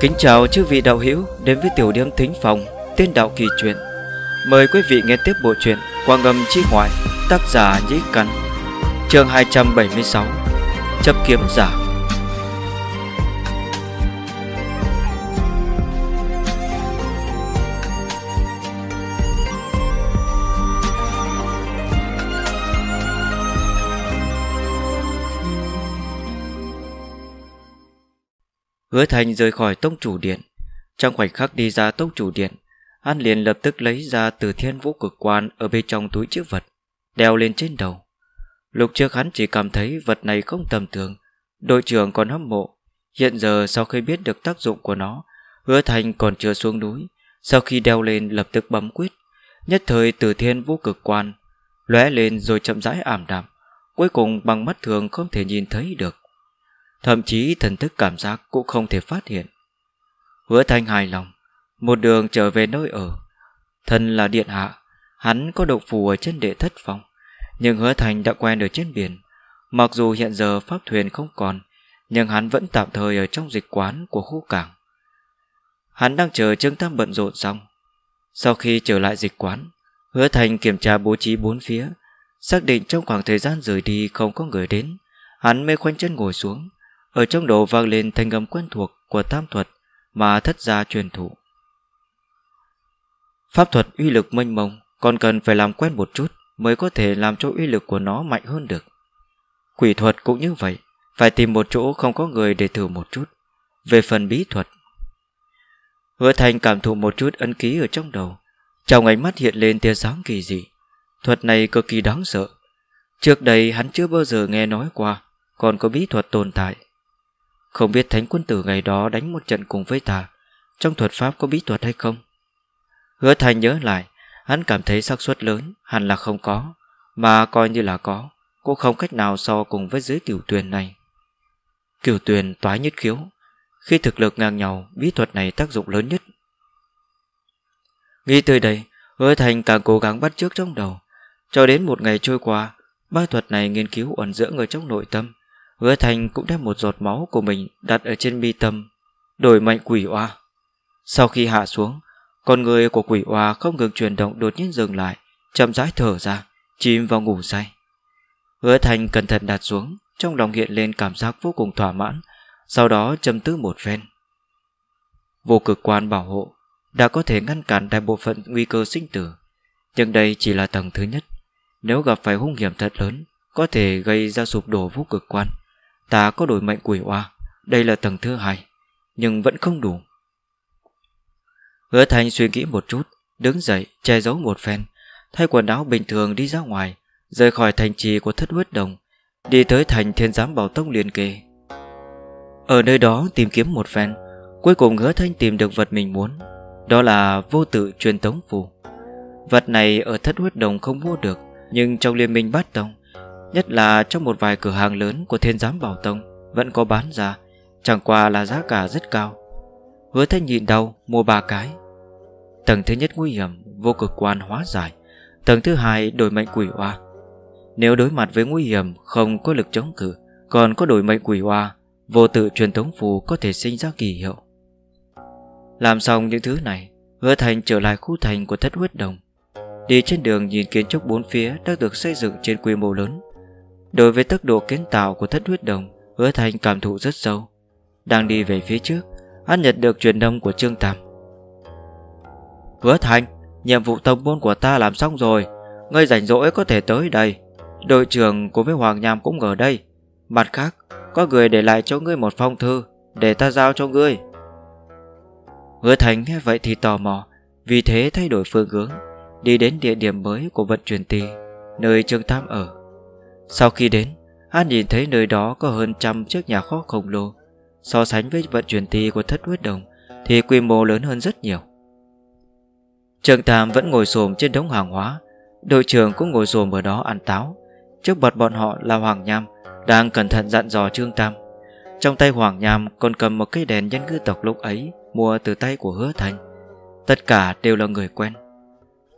Kính chào chư vị đạo hữu đến với tiểu điểm thính phòng Tiên đạo kỳ truyện. Mời quý vị nghe tiếp bộ truyện quang ngầm chi hoài, tác giả Nhĩ Căn. Chương 276. Chấp kiếm giả Hứa Thành rời khỏi tông chủ điện Trong khoảnh khắc đi ra tông chủ điện An liền lập tức lấy ra từ thiên vũ cực quan Ở bên trong túi chữ vật Đeo lên trên đầu Lục trước hắn chỉ cảm thấy vật này không tầm thường Đội trưởng còn hâm mộ Hiện giờ sau khi biết được tác dụng của nó Hứa Thành còn chưa xuống núi Sau khi đeo lên lập tức bấm quyết Nhất thời từ thiên vũ cực quan lóe lên rồi chậm rãi ảm đạm Cuối cùng bằng mắt thường không thể nhìn thấy được Thậm chí thần thức cảm giác cũng không thể phát hiện Hứa thanh hài lòng Một đường trở về nơi ở Thân là điện hạ Hắn có độc phù ở trên đệ thất phòng Nhưng hứa thành đã quen ở trên biển Mặc dù hiện giờ pháp thuyền không còn Nhưng hắn vẫn tạm thời ở trong dịch quán của khu cảng Hắn đang chờ Trương Tam bận rộn xong Sau khi trở lại dịch quán Hứa thành kiểm tra bố trí bốn phía Xác định trong khoảng thời gian rời đi không có người đến Hắn mê khoanh chân ngồi xuống ở trong đầu vang lên thanh âm quen thuộc Của tam thuật mà thất gia truyền thụ Pháp thuật uy lực mênh mông Còn cần phải làm quen một chút Mới có thể làm cho uy lực của nó mạnh hơn được Quỷ thuật cũng như vậy Phải tìm một chỗ không có người để thử một chút Về phần bí thuật Hứa thành cảm thụ một chút ấn ký ở trong đầu Trong ánh mắt hiện lên tia sáng kỳ dị Thuật này cực kỳ đáng sợ Trước đây hắn chưa bao giờ nghe nói qua Còn có bí thuật tồn tại không biết thánh quân tử ngày đó đánh một trận cùng với ta Trong thuật pháp có bí thuật hay không Hứa thành nhớ lại Hắn cảm thấy xác suất lớn Hẳn là không có Mà coi như là có Cũng không cách nào so cùng với dưới cửu tuyền này Cửu tuyền toái nhất khiếu Khi thực lực ngang nhau Bí thuật này tác dụng lớn nhất Nghĩ tới đây Hứa thành càng cố gắng bắt trước trong đầu Cho đến một ngày trôi qua Ba thuật này nghiên cứu ẩn dưỡng ở trong nội tâm Hứa Thành cũng đem một giọt máu của mình đặt ở trên mi tâm, đổi mạnh quỷ oa. Sau khi hạ xuống, con người của quỷ oa không ngừng chuyển động đột nhiên dừng lại, chậm rãi thở ra, chìm vào ngủ say. Hứa Thành cẩn thận đặt xuống, trong lòng hiện lên cảm giác vô cùng thỏa mãn, sau đó châm tư một phen. Vô cực quan bảo hộ đã có thể ngăn cản đại bộ phận nguy cơ sinh tử, nhưng đây chỉ là tầng thứ nhất. Nếu gặp phải hung hiểm thật lớn, có thể gây ra sụp đổ vô cực quan. Ta có đổi mệnh quỷ oa Đây là tầng thứ hai Nhưng vẫn không đủ Hứa Thành suy nghĩ một chút Đứng dậy che giấu một phen Thay quần áo bình thường đi ra ngoài Rời khỏi thành trì của thất huyết đồng Đi tới thành thiên giám bảo tông liên kề Ở nơi đó tìm kiếm một phen Cuối cùng hứa thanh tìm được vật mình muốn Đó là vô tự truyền tống phù Vật này ở thất huyết đồng không mua được Nhưng trong liên minh bát tông Nhất là trong một vài cửa hàng lớn của thiên giám bảo tông Vẫn có bán ra Chẳng qua là giá cả rất cao Hứa thanh nhịn đau mua ba cái Tầng thứ nhất nguy hiểm Vô cực quan hóa giải Tầng thứ hai đổi mệnh quỷ hoa Nếu đối mặt với nguy hiểm không có lực chống cự Còn có đổi mệnh quỷ hoa Vô tự truyền thống phù có thể sinh ra kỳ hiệu Làm xong những thứ này Hứa thành trở lại khu thành của thất huyết đồng Đi trên đường nhìn kiến trúc bốn phía Đã được xây dựng trên quy mô lớn Đối với tốc độ kiến tạo của thất huyết đồng Hứa Thành cảm thụ rất sâu Đang đi về phía trước Hắn nhận được truyền âm của Trương Tam Hứa Thành Nhiệm vụ tông môn của ta làm xong rồi Ngươi rảnh rỗi có thể tới đây Đội trưởng cùng với Hoàng Nham cũng ở đây Mặt khác Có người để lại cho ngươi một phong thư Để ta giao cho ngươi Hứa Thành nghe vậy thì tò mò Vì thế thay đổi phương hướng Đi đến địa điểm mới của vận chuyển tì Nơi Trương Tam ở sau khi đến, hắn nhìn thấy nơi đó có hơn trăm chiếc nhà kho khổng lồ. So sánh với vận chuyển ti của thất huyết đồng thì quy mô lớn hơn rất nhiều. Trường Tam vẫn ngồi xồm trên đống hàng hóa, đội trưởng cũng ngồi xồm ở đó ăn táo. Trước mặt bọn họ là Hoàng Nham đang cẩn thận dặn dò Trương Tam. Trong tay Hoàng Nham còn cầm một cây đèn nhân ngư tộc lúc ấy mua từ tay của Hứa Thành. Tất cả đều là người quen.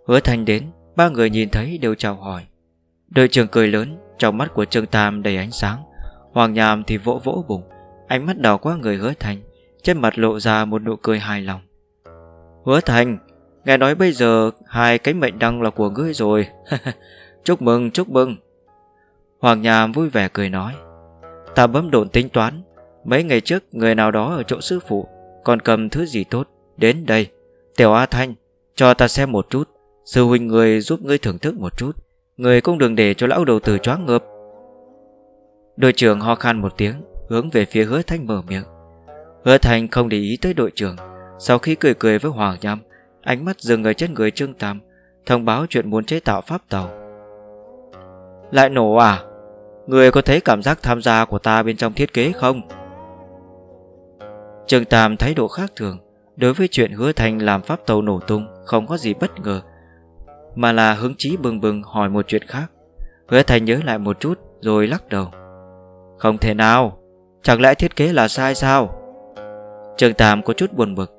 Hứa Thành đến, ba người nhìn thấy đều chào hỏi. Đội trưởng cười lớn, trong mắt của Trương Tam đầy ánh sáng Hoàng Nham thì vỗ vỗ bụng Ánh mắt đỏ qua người hứa thành Trên mặt lộ ra một nụ cười hài lòng Hứa thành Nghe nói bây giờ hai cái mệnh đăng là của ngươi rồi Chúc mừng chúc mừng Hoàng Nham vui vẻ cười nói Ta bấm đồn tính toán Mấy ngày trước người nào đó ở chỗ sư phụ Còn cầm thứ gì tốt Đến đây Tiểu A Thanh Cho ta xem một chút Sư huynh người giúp ngươi thưởng thức một chút Người cũng đừng để cho lão đầu tử choáng ngợp Đội trưởng ho khan một tiếng Hướng về phía hứa thanh mở miệng Hứa thanh không để ý tới đội trưởng Sau khi cười cười với Hoàng Nham Ánh mắt dừng ở chân người Trương Tam Thông báo chuyện muốn chế tạo pháp tàu Lại nổ à Người có thấy cảm giác tham gia của ta bên trong thiết kế không? Trương Tam thái độ khác thường Đối với chuyện hứa thanh làm pháp tàu nổ tung Không có gì bất ngờ mà là hứng chí bừng bừng hỏi một chuyện khác Hứa Thành nhớ lại một chút Rồi lắc đầu Không thể nào Chẳng lẽ thiết kế là sai sao Trường Tam có chút buồn bực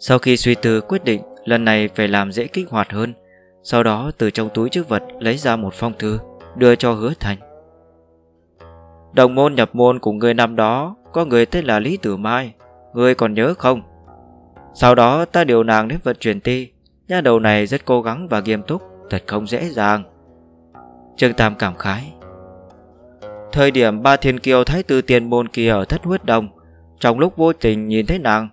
Sau khi suy tư quyết định Lần này phải làm dễ kích hoạt hơn Sau đó từ trong túi chức vật Lấy ra một phong thư Đưa cho hứa thành Đồng môn nhập môn của người năm đó Có người tên là Lý Tử Mai Người còn nhớ không Sau đó ta điều nàng đến vận chuyển ti Nha đầu này rất cố gắng và nghiêm túc Thật không dễ dàng Trương Tam cảm khái Thời điểm ba thiên kiều thái Tư tiền môn kia ở thất huyết đồng Trong lúc vô tình nhìn thấy nàng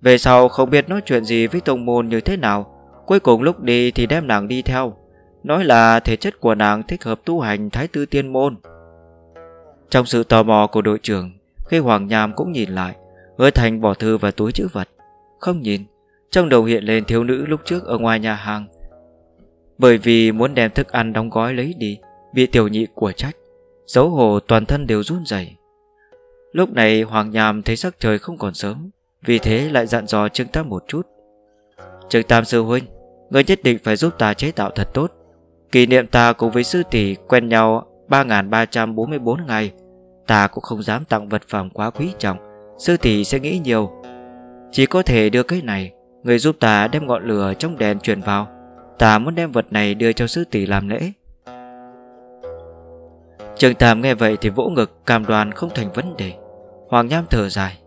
Về sau không biết nói chuyện gì với tông môn như thế nào Cuối cùng lúc đi thì đem nàng đi theo Nói là thể chất của nàng thích hợp tu hành thái tư tiên môn Trong sự tò mò của đội trưởng Khi Hoàng Nham cũng nhìn lại Hứa Thành bỏ thư và túi chữ vật Không nhìn trong đầu hiện lên thiếu nữ lúc trước ở ngoài nhà hàng Bởi vì muốn đem thức ăn đóng gói lấy đi Bị tiểu nhị của trách Xấu hồ toàn thân đều run rẩy. Lúc này Hoàng Nhàm thấy sắc trời không còn sớm Vì thế lại dặn dò Trương Tam một chút Trương Tam sư huynh Người nhất định phải giúp ta chế tạo thật tốt Kỷ niệm ta cùng với sư tỷ quen nhau 3.344 ngày Ta cũng không dám tặng vật phẩm quá quý trọng Sư tỷ sẽ nghĩ nhiều Chỉ có thể đưa cái này Người giúp ta đem ngọn lửa trong đèn truyền vào Ta muốn đem vật này đưa cho sư tỷ làm lễ Trường Tam nghe vậy thì vỗ ngực Cam đoàn không thành vấn đề Hoàng Nham thở dài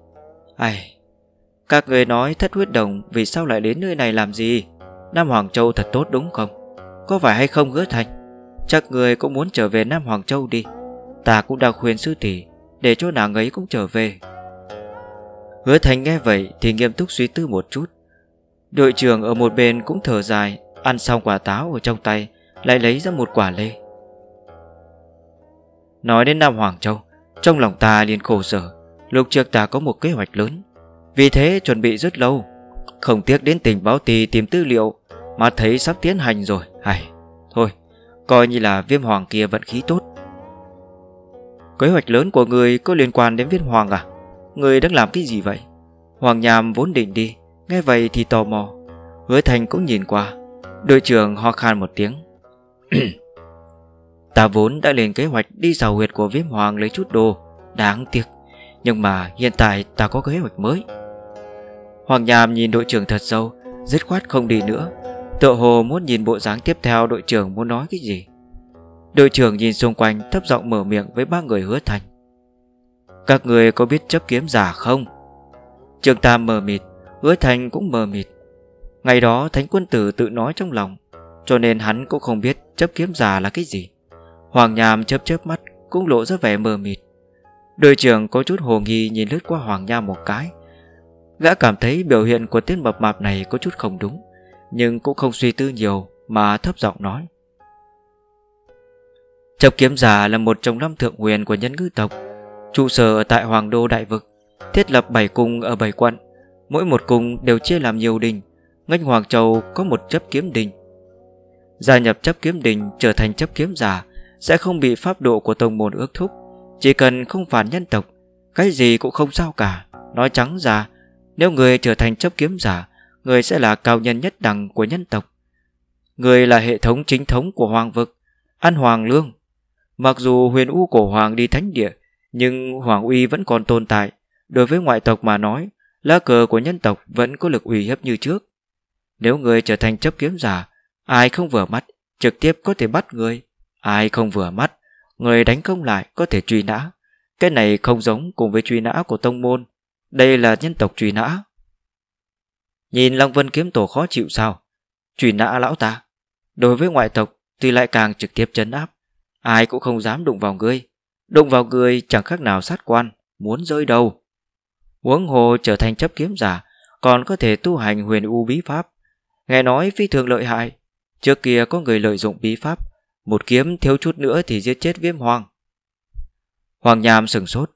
Ai Các người nói thất huyết đồng Vì sao lại đến nơi này làm gì Nam Hoàng Châu thật tốt đúng không Có phải hay không hứa thành Chắc người cũng muốn trở về Nam Hoàng Châu đi Ta cũng đã khuyên sư tỷ Để cho nàng ấy cũng trở về Hứa thành nghe vậy thì nghiêm túc suy tư một chút Đội trưởng ở một bên cũng thở dài Ăn xong quả táo ở trong tay Lại lấy ra một quả lê Nói đến Nam Hoàng Châu Trong lòng ta liền khổ sở Lúc trước ta có một kế hoạch lớn Vì thế chuẩn bị rất lâu Không tiếc đến tình báo tì tìm tư liệu Mà thấy sắp tiến hành rồi Hay, Thôi Coi như là viêm hoàng kia vận khí tốt Kế hoạch lớn của người có liên quan đến viêm hoàng à Người đang làm cái gì vậy Hoàng Nham vốn định đi Nghe vậy thì tò mò Hứa Thành cũng nhìn qua Đội trưởng ho khan một tiếng Ta vốn đã lên kế hoạch đi xào huyệt của viêm hoàng lấy chút đồ Đáng tiếc Nhưng mà hiện tại ta có kế hoạch mới Hoàng Nham nhìn đội trưởng thật sâu Dứt khoát không đi nữa Tựa hồ muốn nhìn bộ dáng tiếp theo đội trưởng muốn nói cái gì Đội trưởng nhìn xung quanh thấp giọng mở miệng với ba người hứa thành Các người có biết chấp kiếm giả không? Trường Tam mờ mịt Hứa Thành cũng mờ mịt Ngày đó Thánh quân tử tự nói trong lòng Cho nên hắn cũng không biết chấp kiếm giả là cái gì Hoàng Nham chớp chớp mắt Cũng lộ ra vẻ mờ mịt Đội trưởng có chút hồ nghi nhìn lướt qua Hoàng Nham một cái Gã cảm thấy biểu hiện của tên mập mạp này có chút không đúng Nhưng cũng không suy tư nhiều Mà thấp giọng nói Chấp kiếm giả là một trong năm thượng huyền của nhân ngư tộc Trụ sở tại Hoàng Đô Đại Vực Thiết lập bảy cung ở bảy quận Mỗi một cung đều chia làm nhiều đình Ngách Hoàng Châu có một chấp kiếm đình Gia nhập chấp kiếm đình trở thành chấp kiếm giả Sẽ không bị pháp độ của tông môn ước thúc Chỉ cần không phản nhân tộc Cái gì cũng không sao cả Nói trắng ra Nếu người trở thành chấp kiếm giả Người sẽ là cao nhân nhất đẳng của nhân tộc Người là hệ thống chính thống của hoàng vực Ăn hoàng lương Mặc dù huyền u cổ hoàng đi thánh địa Nhưng hoàng uy vẫn còn tồn tại Đối với ngoại tộc mà nói lá cờ của nhân tộc vẫn có lực uy hiếp như trước. Nếu người trở thành chấp kiếm giả, ai không vừa mắt, trực tiếp có thể bắt người. Ai không vừa mắt, người đánh không lại có thể truy nã. Cái này không giống cùng với truy nã của tông môn. Đây là nhân tộc truy nã. Nhìn long Vân kiếm tổ khó chịu sao? Truy nã lão ta. Đối với ngoại tộc tuy lại càng trực tiếp chấn áp. Ai cũng không dám đụng vào ngươi. Đụng vào ngươi chẳng khác nào sát quan, muốn rơi đầu. Huống hồ trở thành chấp kiếm giả Còn có thể tu hành huyền u bí pháp Nghe nói phi thường lợi hại Trước kia có người lợi dụng bí pháp Một kiếm thiếu chút nữa thì giết chết viêm hoàng Hoàng Nham sừng sốt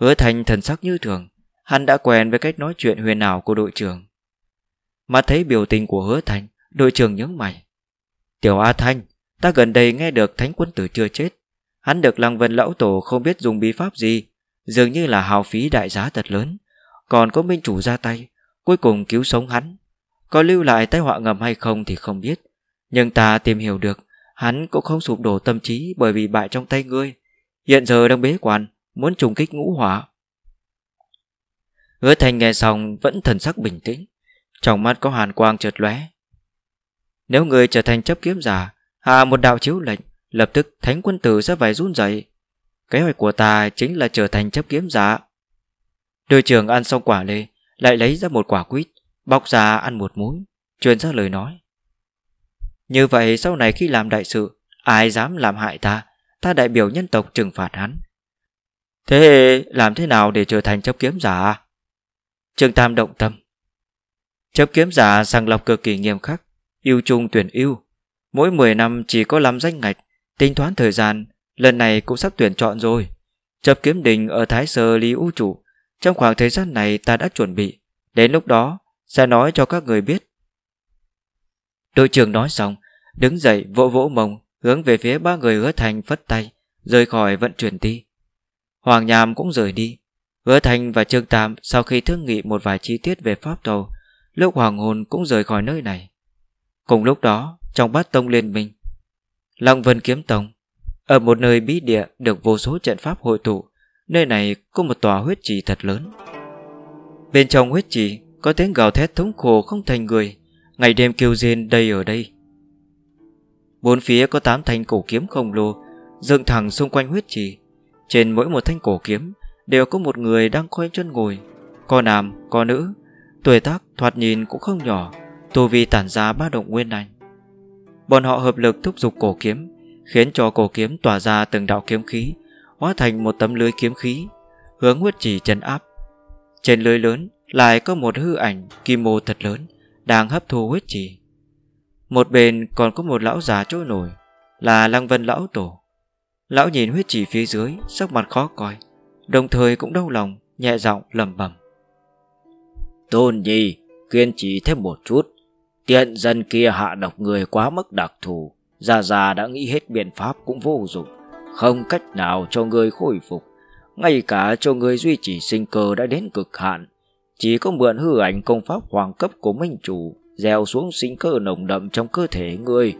Hứa thành thần sắc như thường Hắn đã quen với cách nói chuyện huyền ảo của đội trưởng Mà thấy biểu tình của hứa thành Đội trưởng nhướng mày Tiểu A Thanh Ta gần đây nghe được thánh quân tử chưa chết Hắn được lăng vân lão tổ không biết dùng bí pháp gì dường như là hào phí đại giá thật lớn Còn có minh chủ ra tay Cuối cùng cứu sống hắn Có lưu lại tai họa ngầm hay không thì không biết Nhưng ta tìm hiểu được Hắn cũng không sụp đổ tâm trí bởi vì bại trong tay ngươi Hiện giờ đang bế quan Muốn trùng kích ngũ hỏa Hứa thành nghe xong Vẫn thần sắc bình tĩnh Trong mắt có hàn quang trượt lóe Nếu ngươi trở thành chấp kiếm giả Hạ một đạo chiếu lệnh Lập tức thánh quân tử sẽ phải run rẩy Kế hoạch của ta chính là trở thành chấp kiếm giả Đội trưởng ăn xong quả lê Lại lấy ra một quả quýt bọc ra ăn một muối Truyền ra lời nói Như vậy sau này khi làm đại sự Ai dám làm hại ta Ta đại biểu nhân tộc trừng phạt hắn Thế làm thế nào để trở thành chấp kiếm giả Trương Tam động tâm Chấp kiếm giả sàng lọc cực kỳ nghiêm khắc Yêu chung tuyển yêu Mỗi 10 năm chỉ có 5 danh ngạch Tính toán thời gian Lần này cũng sắp tuyển chọn rồi Chập kiếm đình ở Thái Sơ Lý Vũ trụ Trong khoảng thời gian này ta đã chuẩn bị Đến lúc đó sẽ nói cho các người biết Đội trưởng nói xong Đứng dậy vỗ vỗ mông Hướng về phía ba người hứa thành phất tay Rời khỏi vận chuyển đi. Hoàng Nham cũng rời đi Hứa Thành và Trương Tam sau khi thương nghị một vài chi tiết về pháp tàu, lúc hoàng hồn cũng rời khỏi nơi này. Cùng lúc đó, trong bát tông liên minh, Long Vân Kiếm Tông ở một nơi bí địa được vô số trận pháp hội tụ, nơi này có một tòa huyết trì thật lớn. Bên trong huyết trì có tiếng gào thét thống khổ không thành người, ngày đêm kêu rên đây ở đây. Bốn phía có tám thanh cổ kiếm khổng lồ, dựng thẳng xung quanh huyết trì. Trên mỗi một thanh cổ kiếm đều có một người đang khoanh chân ngồi, có nam, có nữ, tuổi tác thoạt nhìn cũng không nhỏ, tu vi tản ra ba động nguyên anh. Bọn họ hợp lực thúc giục cổ kiếm, khiến cho cổ kiếm tỏa ra từng đạo kiếm khí, hóa thành một tấm lưới kiếm khí, hướng huyết chỉ chân áp. Trên lưới lớn lại có một hư ảnh kim mô thật lớn đang hấp thu huyết chỉ. Một bên còn có một lão già trôi nổi là Lăng Vân Lão Tổ. Lão nhìn huyết chỉ phía dưới, sắc mặt khó coi, đồng thời cũng đau lòng, nhẹ giọng lầm bầm Tôn nhi, kiên trì thêm một chút, tiện dân kia hạ độc người quá mức đặc thù, gia già đã nghĩ hết biện pháp cũng vô dụng Không cách nào cho người khôi phục Ngay cả cho người duy trì sinh cơ đã đến cực hạn Chỉ có mượn hư ảnh công pháp hoàng cấp của Minh Chủ Gieo xuống sinh cơ nồng đậm trong cơ thể người,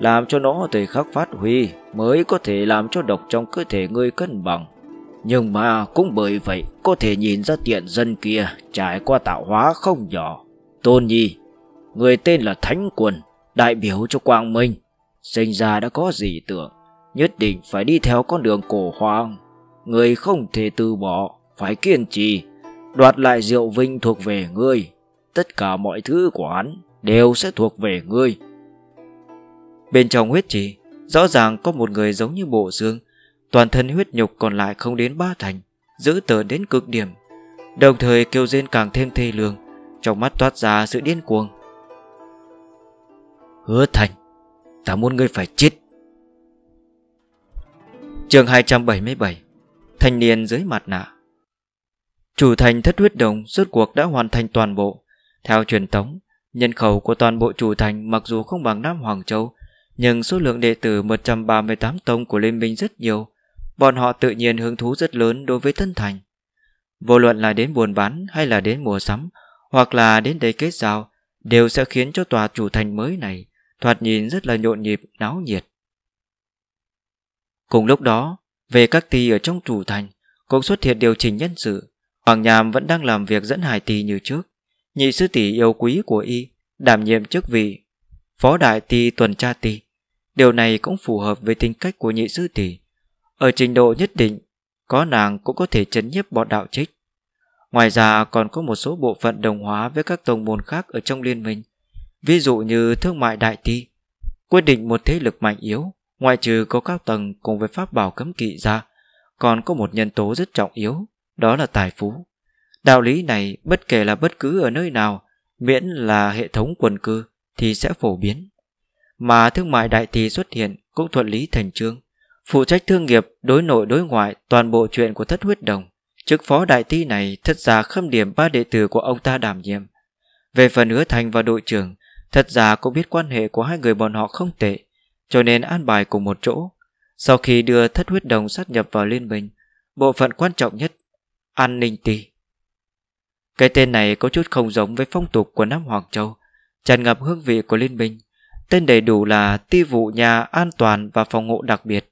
Làm cho nó thời khắc phát huy Mới có thể làm cho độc trong cơ thể người cân bằng Nhưng mà cũng bởi vậy Có thể nhìn ra tiện dân kia Trải qua tạo hóa không nhỏ Tôn Nhi Người tên là Thánh Quần Đại biểu cho Quang Minh sinh ra đã có gì tưởng, nhất định phải đi theo con đường cổ hoàng. Người không thể từ bỏ, phải kiên trì, đoạt lại diệu vinh thuộc về ngươi. Tất cả mọi thứ của hắn đều sẽ thuộc về ngươi. Bên trong huyết trì, rõ ràng có một người giống như bộ dương, toàn thân huyết nhục còn lại không đến ba thành, giữ tờ đến cực điểm. Đồng thời kêu rên càng thêm thê lương, trong mắt toát ra sự điên cuồng. Hứa thành Ta muốn ngươi phải chết chương 277 Thanh niên dưới mặt nạ Chủ thành thất huyết đồng rốt cuộc đã hoàn thành toàn bộ Theo truyền thống Nhân khẩu của toàn bộ chủ thành mặc dù không bằng Nam Hoàng Châu Nhưng số lượng đệ tử 138 tông của Liên minh rất nhiều Bọn họ tự nhiên hứng thú rất lớn đối với thân thành Vô luận là đến buồn bán hay là đến mùa sắm Hoặc là đến đây kết giao Đều sẽ khiến cho tòa chủ thành mới này thoạt nhìn rất là nhộn nhịp, náo nhiệt. Cùng lúc đó, về các ty ở trong chủ thành cũng xuất hiện điều chỉnh nhân sự. Hoàng Nham vẫn đang làm việc dẫn hải ty như trước. Nhị sư tỷ yêu quý của y đảm nhiệm chức vị phó đại ty tuần tra ty. Điều này cũng phù hợp với tính cách của nhị sư tỷ. Ở trình độ nhất định, có nàng cũng có thể chấn nhiếp bọn đạo trích. Ngoài ra còn có một số bộ phận đồng hóa với các tông môn khác ở trong liên minh ví dụ như thương mại đại ti. Quyết định một thế lực mạnh yếu, ngoại trừ có các tầng cùng với pháp bảo cấm kỵ ra, còn có một nhân tố rất trọng yếu, đó là tài phú. Đạo lý này bất kể là bất cứ ở nơi nào, miễn là hệ thống quần cư thì sẽ phổ biến. Mà thương mại đại thì xuất hiện cũng thuận lý thành trương. Phụ trách thương nghiệp, đối nội đối ngoại toàn bộ chuyện của thất huyết đồng. Chức phó đại ti này thất ra khâm điểm ba đệ tử của ông ta đảm nhiệm. Về phần hứa thành và đội trưởng Thật ra cô biết quan hệ của hai người bọn họ không tệ, cho nên an bài cùng một chỗ. Sau khi đưa thất huyết đồng sát nhập vào liên minh, bộ phận quan trọng nhất, an ninh tỷ. Cái tên này có chút không giống với phong tục của Nam Hoàng Châu, tràn ngập hương vị của liên minh. Tên đầy đủ là Ti vụ nhà an toàn và phòng ngộ đặc biệt.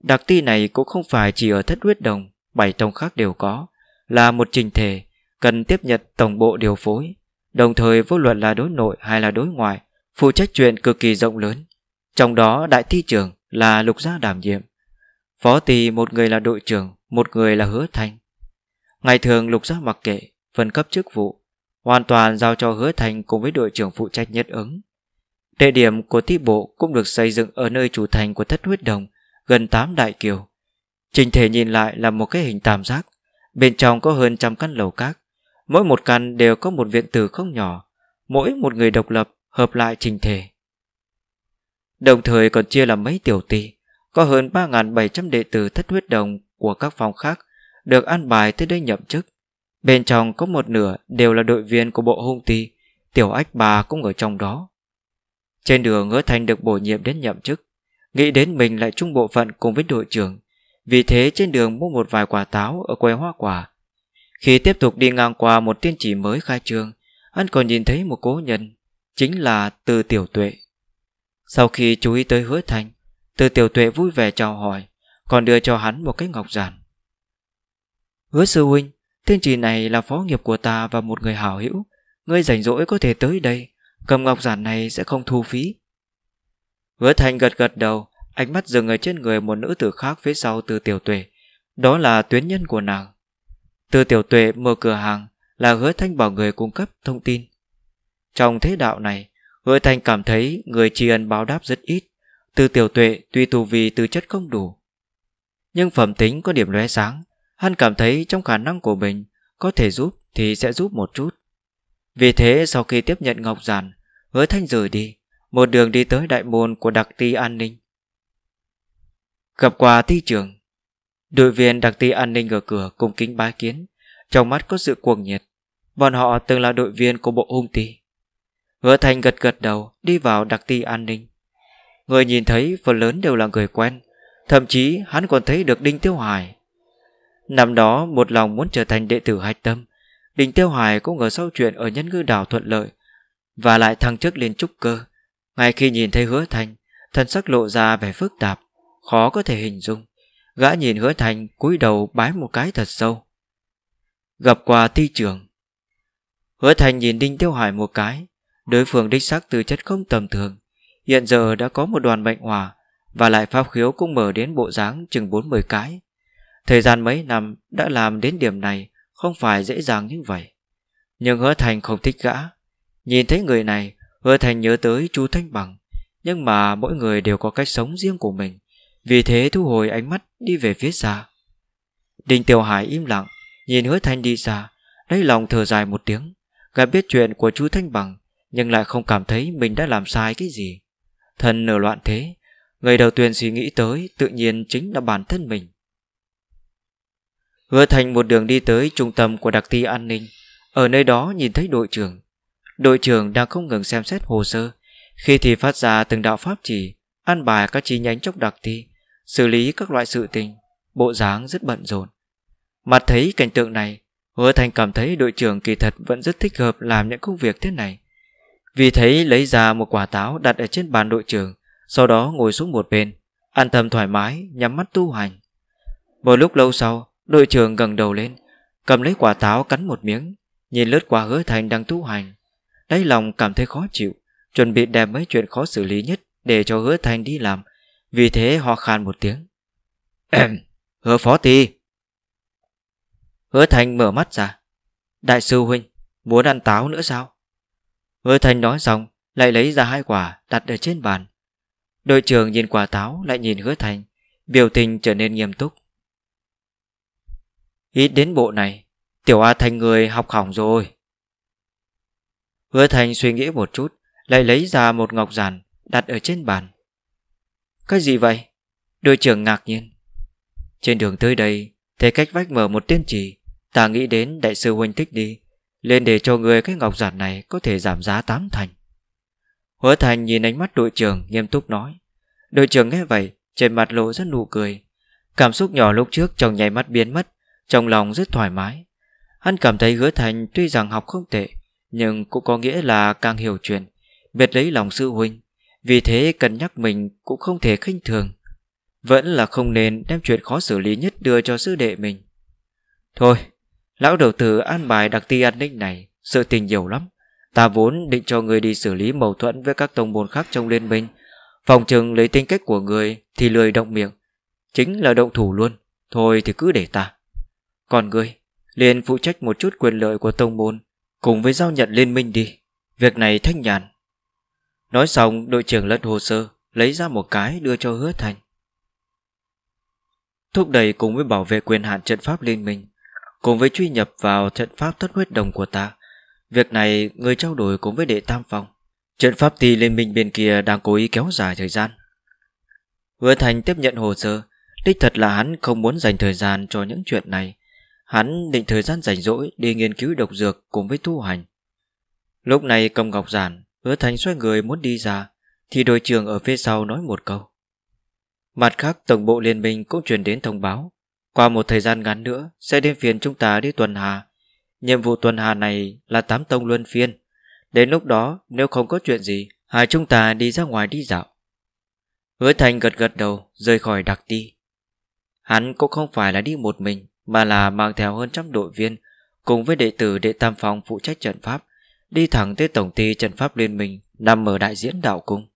Đặc ti này cũng không phải chỉ ở thất huyết đồng, bảy tông khác đều có, là một trình thể, cần tiếp nhận tổng bộ điều phối. Đồng thời vô luận là đối nội hay là đối ngoại Phụ trách chuyện cực kỳ rộng lớn Trong đó đại thi trưởng là lục gia đảm nhiệm Phó tỳ một người là đội trưởng Một người là hứa thanh Ngày thường lục gia mặc kệ Phân cấp chức vụ Hoàn toàn giao cho hứa thanh cùng với đội trưởng phụ trách nhất ứng Địa điểm của thi bộ cũng được xây dựng ở nơi chủ thành của thất huyết đồng, gần 8 đại kiều. Trình thể nhìn lại là một cái hình tam giác, bên trong có hơn trăm căn lầu các, Mỗi một căn đều có một viện tử không nhỏ, mỗi một người độc lập hợp lại trình thể. Đồng thời còn chia làm mấy tiểu ty, có hơn 3.700 đệ tử thất huyết đồng của các phòng khác được an bài tới đây nhậm chức. Bên trong có một nửa đều là đội viên của bộ hung ty, tiểu ách bà cũng ở trong đó. Trên đường ngỡ thành được bổ nhiệm đến nhậm chức, nghĩ đến mình lại chung bộ phận cùng với đội trưởng. Vì thế trên đường mua một vài quả táo ở quầy hoa quả, khi tiếp tục đi ngang qua một tiên chỉ mới khai trương, hắn còn nhìn thấy một cố nhân, chính là Từ Tiểu Tuệ. Sau khi chú ý tới hứa thành, Từ Tiểu Tuệ vui vẻ chào hỏi, còn đưa cho hắn một cái ngọc giản. Hứa sư huynh, tiên chỉ này là phó nghiệp của ta và một người hảo hữu, ngươi rảnh rỗi có thể tới đây, cầm ngọc giản này sẽ không thu phí. Hứa thành gật gật đầu, ánh mắt dừng ở trên người một nữ tử khác phía sau Từ Tiểu Tuệ, đó là tuyến nhân của nàng. Từ tiểu tuệ mở cửa hàng là hứa thanh bảo người cung cấp thông tin. Trong thế đạo này, hứa thanh cảm thấy người tri ân báo đáp rất ít. Từ tiểu tuệ tuy tù vì tư chất không đủ. Nhưng phẩm tính có điểm lóe sáng, hắn cảm thấy trong khả năng của mình có thể giúp thì sẽ giúp một chút. Vì thế sau khi tiếp nhận Ngọc Giản, hứa thanh rời đi, một đường đi tới đại môn của đặc ti an ninh. Gặp quà thi trường, Đội viên đặc ti an ninh ở cửa cung kính bái kiến Trong mắt có sự cuồng nhiệt Bọn họ từng là đội viên của bộ hung ti Hứa Thành gật gật đầu Đi vào đặc ti an ninh Người nhìn thấy phần lớn đều là người quen Thậm chí hắn còn thấy được Đinh Tiêu Hải Năm đó một lòng muốn trở thành đệ tử hạch tâm Đinh Tiêu Hải cũng ở sau chuyện Ở nhân ngư đảo thuận lợi Và lại thăng chức lên trúc cơ Ngay khi nhìn thấy hứa thành Thần sắc lộ ra vẻ phức tạp Khó có thể hình dung Gã nhìn hứa thành cúi đầu bái một cái thật sâu Gặp quà thi trường. Hứa thành nhìn Đinh Tiêu Hải một cái Đối phương đích xác từ chất không tầm thường Hiện giờ đã có một đoàn bệnh hòa Và lại pháp khiếu cũng mở đến bộ dáng chừng 40 cái Thời gian mấy năm đã làm đến điểm này Không phải dễ dàng như vậy Nhưng hứa thành không thích gã Nhìn thấy người này Hứa thành nhớ tới chú Thanh Bằng Nhưng mà mỗi người đều có cách sống riêng của mình vì thế thu hồi ánh mắt đi về phía xa Đình Tiểu Hải im lặng Nhìn hứa thanh đi xa Lấy lòng thở dài một tiếng Gã biết chuyện của chú Thanh Bằng Nhưng lại không cảm thấy mình đã làm sai cái gì Thần nở loạn thế Người đầu tiên suy nghĩ tới Tự nhiên chính là bản thân mình Hứa Thành một đường đi tới trung tâm của đặc ti an ninh Ở nơi đó nhìn thấy đội trưởng Đội trưởng đang không ngừng xem xét hồ sơ Khi thì phát ra từng đạo pháp chỉ An bài các chi nhánh trong đặc ti xử lý các loại sự tình, bộ dáng rất bận rộn. Mặt thấy cảnh tượng này, Hứa Thành cảm thấy đội trưởng kỳ thật vẫn rất thích hợp làm những công việc thế này. Vì thấy lấy ra một quả táo đặt ở trên bàn đội trưởng, sau đó ngồi xuống một bên, an tâm thoải mái, nhắm mắt tu hành. Một lúc lâu sau, đội trưởng gần đầu lên, cầm lấy quả táo cắn một miếng, nhìn lướt qua hứa thành đang tu hành. Đáy lòng cảm thấy khó chịu, chuẩn bị đem mấy chuyện khó xử lý nhất để cho hứa thành đi làm, vì thế ho khan một tiếng Hứa phó ti Hứa thành mở mắt ra Đại sư huynh Muốn ăn táo nữa sao Hứa thành nói xong Lại lấy ra hai quả đặt ở trên bàn Đội trưởng nhìn quả táo lại nhìn hứa thành Biểu tình trở nên nghiêm túc Ít đến bộ này Tiểu A Thành người học hỏng rồi Hứa Thành suy nghĩ một chút Lại lấy ra một ngọc giản Đặt ở trên bàn cái gì vậy? Đội trưởng ngạc nhiên. Trên đường tới đây, thấy cách vách mở một tiên trì. Ta nghĩ đến đại sư huynh thích đi. Lên để cho người cái ngọc giản này có thể giảm giá tám thành. Hứa Thành nhìn ánh mắt đội trưởng nghiêm túc nói. Đội trưởng nghe vậy, trên mặt lộ rất nụ cười. Cảm xúc nhỏ lúc trước trong nháy mắt biến mất, trong lòng rất thoải mái. Hắn cảm thấy hứa Thành tuy rằng học không tệ, nhưng cũng có nghĩa là càng hiểu chuyện, biết lấy lòng sư huynh. Vì thế cân nhắc mình cũng không thể khinh thường Vẫn là không nên đem chuyện khó xử lý nhất đưa cho sư đệ mình Thôi Lão đầu tử an bài đặc ti an ninh này Sự tình nhiều lắm Ta vốn định cho người đi xử lý mâu thuẫn Với các tông môn khác trong liên minh Phòng trừng lấy tính cách của người Thì lười động miệng Chính là động thủ luôn Thôi thì cứ để ta Còn ngươi liền phụ trách một chút quyền lợi của tông môn Cùng với giao nhận liên minh đi Việc này thanh nhàn Nói xong đội trưởng lật hồ sơ Lấy ra một cái đưa cho hứa thành Thúc đẩy cùng với bảo vệ quyền hạn trận pháp liên minh Cùng với truy nhập vào trận pháp thất huyết đồng của ta Việc này người trao đổi cùng với đệ tam phòng Trận pháp ti liên minh bên kia đang cố ý kéo dài thời gian Hứa thành tiếp nhận hồ sơ Đích thật là hắn không muốn dành thời gian cho những chuyện này Hắn định thời gian rảnh rỗi đi nghiên cứu độc dược cùng với thu hành Lúc này công ngọc giản Hứa Thành xoay người muốn đi ra Thì đội trưởng ở phía sau nói một câu Mặt khác tổng bộ liên minh cũng truyền đến thông báo Qua một thời gian ngắn nữa Sẽ đến phiền chúng ta đi tuần hà Nhiệm vụ tuần hà này là tám tông luân phiên Đến lúc đó nếu không có chuyện gì Hai chúng ta đi ra ngoài đi dạo Hứa Thành gật gật đầu Rời khỏi đặc ti Hắn cũng không phải là đi một mình Mà là mang theo hơn trăm đội viên Cùng với đệ tử đệ tam phòng phụ trách trận pháp Đi thẳng tới tổng ty trận pháp liên minh Nằm ở đại diễn đạo cung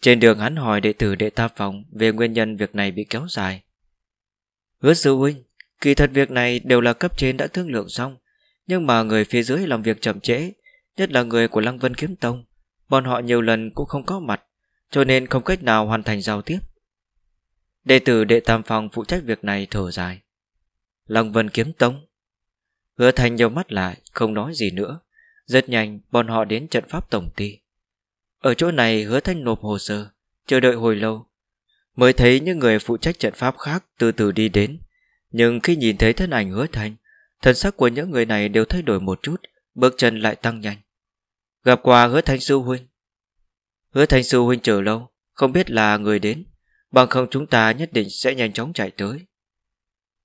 Trên đường hắn hỏi đệ tử đệ Tam phòng Về nguyên nhân việc này bị kéo dài Hứa sư huynh Kỳ thật việc này đều là cấp trên đã thương lượng xong Nhưng mà người phía dưới làm việc chậm trễ Nhất là người của Lăng Vân Kiếm Tông Bọn họ nhiều lần cũng không có mặt Cho nên không cách nào hoàn thành giao tiếp Đệ tử đệ tam phòng phụ trách việc này thở dài Lăng Vân Kiếm Tông Hứa thành nhau mắt lại Không nói gì nữa rất nhanh bọn họ đến trận pháp tổng ty Ở chỗ này hứa thanh nộp hồ sơ Chờ đợi hồi lâu Mới thấy những người phụ trách trận pháp khác từ từ đi đến Nhưng khi nhìn thấy thân ảnh hứa thanh Thần sắc của những người này đều thay đổi một chút Bước chân lại tăng nhanh Gặp qua hứa thanh sư huynh Hứa thanh sư huynh chờ lâu Không biết là người đến Bằng không chúng ta nhất định sẽ nhanh chóng chạy tới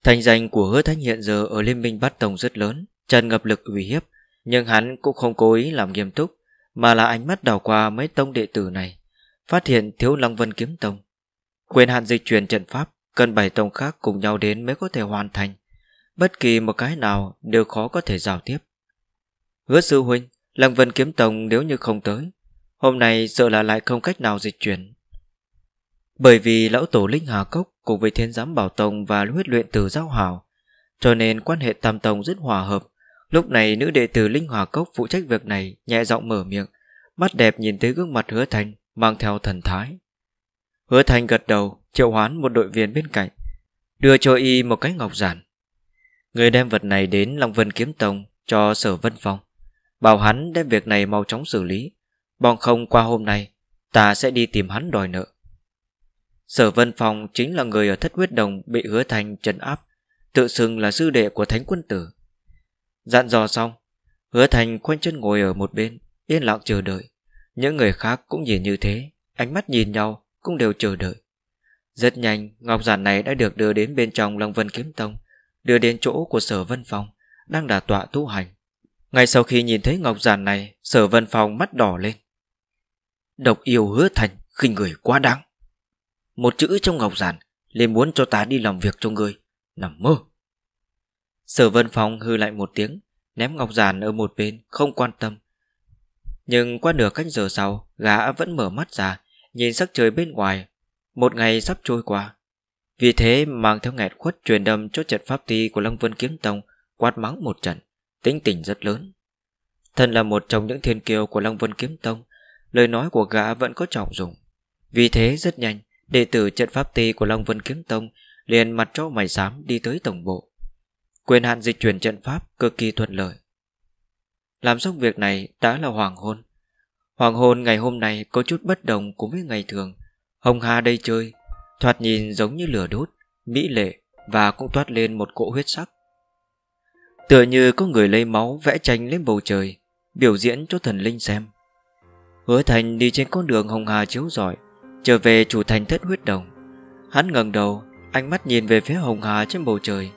Thành danh của hứa thanh hiện giờ Ở Liên minh Bát Tổng rất lớn Tràn ngập lực uy hiếp nhưng hắn cũng không cố ý làm nghiêm túc Mà là ánh mắt đảo qua mấy tông đệ tử này Phát hiện thiếu Long vân kiếm tông Quyền hạn dịch chuyển trận pháp Cần bảy tông khác cùng nhau đến mới có thể hoàn thành Bất kỳ một cái nào Đều khó có thể giao tiếp Hứa sư huynh Long vân kiếm tông nếu như không tới Hôm nay sợ là lại không cách nào dịch chuyển Bởi vì lão tổ Linh Hà Cốc Cùng với thiên giám Bảo Tông Và huyết luyện từ Giao Hảo Cho nên quan hệ Tam Tông rất hòa hợp Lúc này nữ đệ tử Linh Hòa Cốc phụ trách việc này nhẹ giọng mở miệng, mắt đẹp nhìn tới gương mặt hứa thành mang theo thần thái. Hứa thành gật đầu, triệu hoán một đội viên bên cạnh, đưa cho y một cái ngọc giản. Người đem vật này đến Long Vân Kiếm Tông cho sở vân phong, bảo hắn đem việc này mau chóng xử lý, bằng không qua hôm nay, ta sẽ đi tìm hắn đòi nợ. Sở Vân Phong chính là người ở thất huyết đồng bị hứa thành trấn áp, tự xưng là sư đệ của thánh quân tử. Dặn dò xong Hứa Thành khoanh chân ngồi ở một bên Yên lặng chờ đợi Những người khác cũng nhìn như thế Ánh mắt nhìn nhau cũng đều chờ đợi Rất nhanh ngọc giản này đã được đưa đến bên trong Long Vân Kiếm Tông Đưa đến chỗ của sở vân phòng Đang đả tọa tu hành Ngay sau khi nhìn thấy ngọc giản này Sở vân phòng mắt đỏ lên Độc yêu hứa thành khinh người quá đáng Một chữ trong ngọc giản liền muốn cho ta đi làm việc cho người Nằm mơ Sở Vân Phong hư lại một tiếng, ném ngọc giản ở một bên, không quan tâm. Nhưng qua nửa cách giờ sau, gã vẫn mở mắt ra, nhìn sắc trời bên ngoài. Một ngày sắp trôi qua. Vì thế mang theo nghẹt khuất truyền đâm cho trận pháp ti của Long Vân Kiếm Tông quát mắng một trận, tính tình rất lớn. Thân là một trong những thiên kiều của Long Vân Kiếm Tông, lời nói của gã vẫn có trọng dụng. Vì thế rất nhanh, đệ tử trận pháp ti của Long Vân Kiếm Tông liền mặt cho mày dám đi tới tổng bộ quyền hạn dịch chuyển trận pháp cực kỳ thuận lợi. Làm xong việc này đã là hoàng hôn. Hoàng hôn ngày hôm nay có chút bất đồng cùng với ngày thường. Hồng Hà đây chơi, thoạt nhìn giống như lửa đốt, mỹ lệ và cũng toát lên một cỗ huyết sắc. Tựa như có người lấy máu vẽ tranh lên bầu trời, biểu diễn cho thần linh xem. Hứa Thành đi trên con đường Hồng Hà chiếu giỏi, trở về chủ thành thất huyết đồng. Hắn ngẩng đầu, ánh mắt nhìn về phía Hồng Hà trên bầu trời.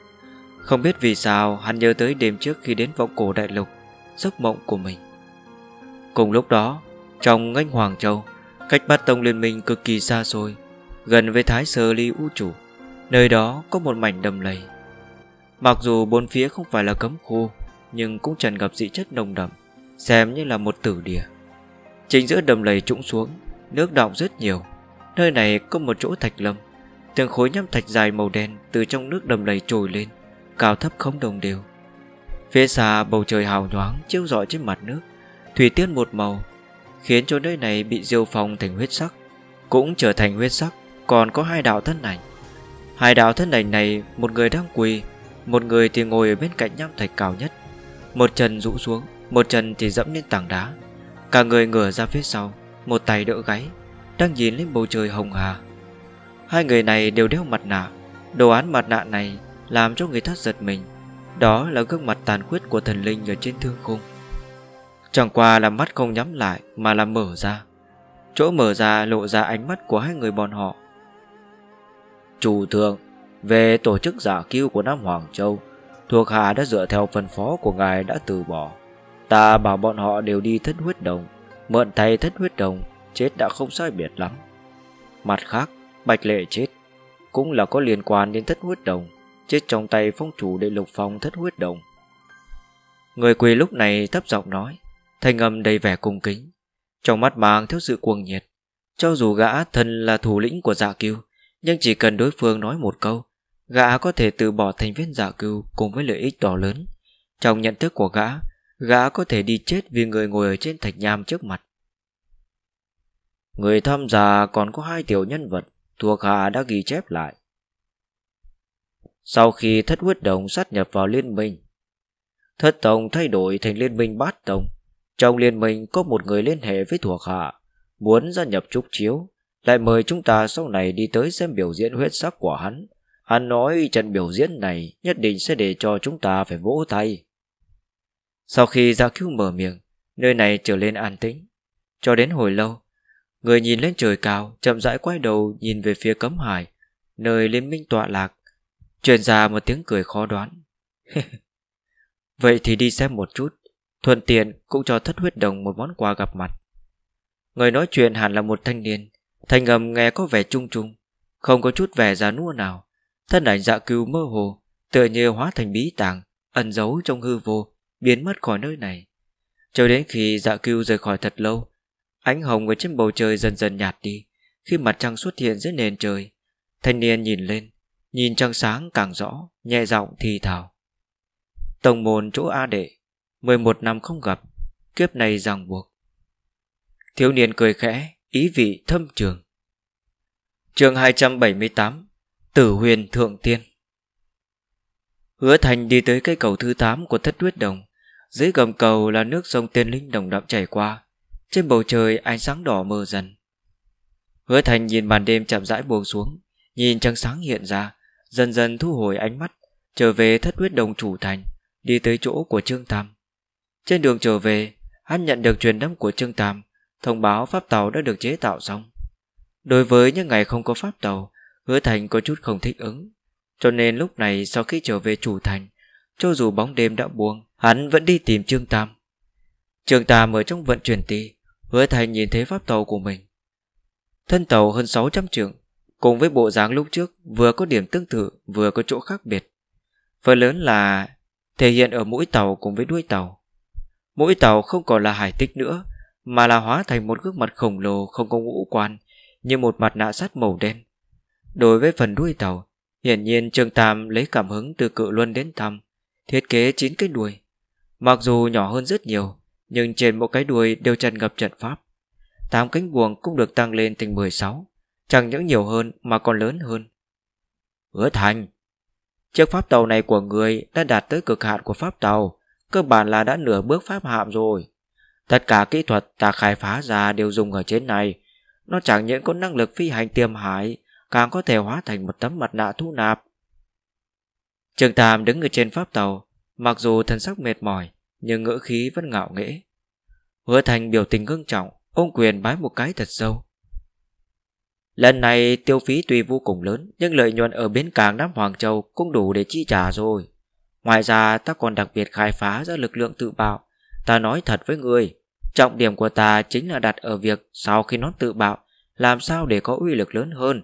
Không biết vì sao hắn nhớ tới đêm trước khi đến vọng cổ đại lục Giấc mộng của mình Cùng lúc đó Trong ngách Hoàng Châu Cách bát tông liên minh cực kỳ xa xôi Gần với Thái Sơ Ly Vũ Chủ Nơi đó có một mảnh đầm lầy Mặc dù bốn phía không phải là cấm khu Nhưng cũng tràn gặp dị chất nồng đậm Xem như là một tử địa Chính giữa đầm lầy trũng xuống Nước đọng rất nhiều Nơi này có một chỗ thạch lâm Từng khối nham thạch dài màu đen Từ trong nước đầm lầy trồi lên cao thấp không đồng đều. Phía xa bầu trời hào nhoáng chiếu rọi trên mặt nước, thủy tiết một màu, khiến cho nơi này bị diêu phong thành huyết sắc, cũng trở thành huyết sắc, còn có hai đạo thân ảnh. Hai đạo thân ảnh này, một người đang quỳ, một người thì ngồi ở bên cạnh nham thạch cao nhất, một chân rũ xuống, một chân thì dẫm lên tảng đá, cả người ngửa ra phía sau, một tay đỡ gáy, đang nhìn lên bầu trời hồng hà. Hai người này đều đeo mặt nạ, đồ án mặt nạ này làm cho người thất giật mình Đó là gương mặt tàn khuyết của thần linh ở trên thương khung Chẳng qua là mắt không nhắm lại Mà là mở ra Chỗ mở ra lộ ra ánh mắt của hai người bọn họ Chủ thượng Về tổ chức giả cứu của Nam Hoàng Châu Thuộc hạ đã dựa theo phân phó của ngài đã từ bỏ Ta bảo bọn họ đều đi thất huyết đồng Mượn tay thất huyết đồng Chết đã không sai biệt lắm Mặt khác Bạch Lệ chết Cũng là có liên quan đến thất huyết đồng chết trong tay phong chủ đệ lục phong thất huyết đồng. Người quỳ lúc này thấp giọng nói, thanh âm đầy vẻ cung kính, trong mắt mang theo sự cuồng nhiệt. Cho dù gã thần là thủ lĩnh của dạ cưu, nhưng chỉ cần đối phương nói một câu, gã có thể từ bỏ thành viên dạ cưu cùng với lợi ích đỏ lớn. Trong nhận thức của gã, gã có thể đi chết vì người ngồi ở trên thạch nham trước mặt. Người tham gia còn có hai tiểu nhân vật, thuộc hạ đã ghi chép lại. Sau khi thất huyết đồng sát nhập vào liên minh, thất tông thay đổi thành liên minh bát tông. Trong liên minh có một người liên hệ với thuộc hạ, muốn gia nhập trúc chiếu, lại mời chúng ta sau này đi tới xem biểu diễn huyết sắc của hắn. Hắn nói trận biểu diễn này nhất định sẽ để cho chúng ta phải vỗ tay. Sau khi ra Cứu mở miệng, nơi này trở lên an tĩnh. Cho đến hồi lâu, người nhìn lên trời cao, chậm rãi quay đầu nhìn về phía cấm hải, nơi liên minh tọa lạc. Truyền ra một tiếng cười khó đoán Vậy thì đi xem một chút Thuận tiện cũng cho thất huyết đồng một món quà gặp mặt Người nói chuyện hẳn là một thanh niên Thanh âm nghe có vẻ trung trung Không có chút vẻ già nua nào Thân ảnh dạ cừu mơ hồ Tựa như hóa thành bí tàng Ẩn giấu trong hư vô Biến mất khỏi nơi này Cho đến khi dạ cừu rời khỏi thật lâu Ánh hồng ở trên bầu trời dần dần nhạt đi Khi mặt trăng xuất hiện dưới nền trời Thanh niên nhìn lên Nhìn trăng sáng càng rõ Nhẹ giọng thì thào tông môn chỗ A Đệ 11 năm không gặp Kiếp này ràng buộc Thiếu niên cười khẽ Ý vị thâm trường chương 278 Tử huyền thượng tiên Hứa thành đi tới cây cầu thứ 8 của thất tuyết đồng Dưới gầm cầu là nước sông tiên linh đồng đậm chảy qua Trên bầu trời ánh sáng đỏ mơ dần Hứa thành nhìn màn đêm chậm rãi buông xuống Nhìn trăng sáng hiện ra dần dần thu hồi ánh mắt, trở về thất huyết đồng chủ thành, đi tới chỗ của Trương Tam. Trên đường trở về, hắn nhận được truyền đấm của Trương Tam, thông báo pháp tàu đã được chế tạo xong. Đối với những ngày không có pháp tàu, hứa thành có chút không thích ứng. Cho nên lúc này sau khi trở về chủ thành, cho dù bóng đêm đã buông, hắn vẫn đi tìm Trương Tam. Trương Tam ở trong vận chuyển ti, hứa thành nhìn thấy pháp tàu của mình. Thân tàu hơn 600 trượng, Cùng với bộ dáng lúc trước Vừa có điểm tương tự vừa có chỗ khác biệt Phần lớn là Thể hiện ở mũi tàu cùng với đuôi tàu Mũi tàu không còn là hải tích nữa Mà là hóa thành một gương mặt khổng lồ Không có ngũ quan Như một mặt nạ sắt màu đen Đối với phần đuôi tàu Hiển nhiên Trương Tam lấy cảm hứng từ cự luân đến thăm Thiết kế chín cái đuôi Mặc dù nhỏ hơn rất nhiều Nhưng trên mỗi cái đuôi đều tràn ngập trận pháp tám cánh buồng cũng được tăng lên thành 16 chẳng những nhiều hơn mà còn lớn hơn. Hứa thành, chiếc pháp tàu này của người đã đạt tới cực hạn của pháp tàu, cơ bản là đã nửa bước pháp hạm rồi. Tất cả kỹ thuật ta khai phá ra đều dùng ở trên này. Nó chẳng những có năng lực phi hành tiềm hải, càng có thể hóa thành một tấm mặt nạ thu nạp. Trường Tam đứng ở trên pháp tàu, mặc dù thân sắc mệt mỏi, nhưng ngữ khí vẫn ngạo nghễ. Hứa Thành biểu tình gương trọng, ôm quyền bái một cái thật sâu. Lần này tiêu phí tuy vô cùng lớn Nhưng lợi nhuận ở bến cảng Nam Hoàng Châu Cũng đủ để chi trả rồi Ngoài ra ta còn đặc biệt khai phá ra lực lượng tự bạo Ta nói thật với người Trọng điểm của ta chính là đặt ở việc Sau khi nó tự bạo Làm sao để có uy lực lớn hơn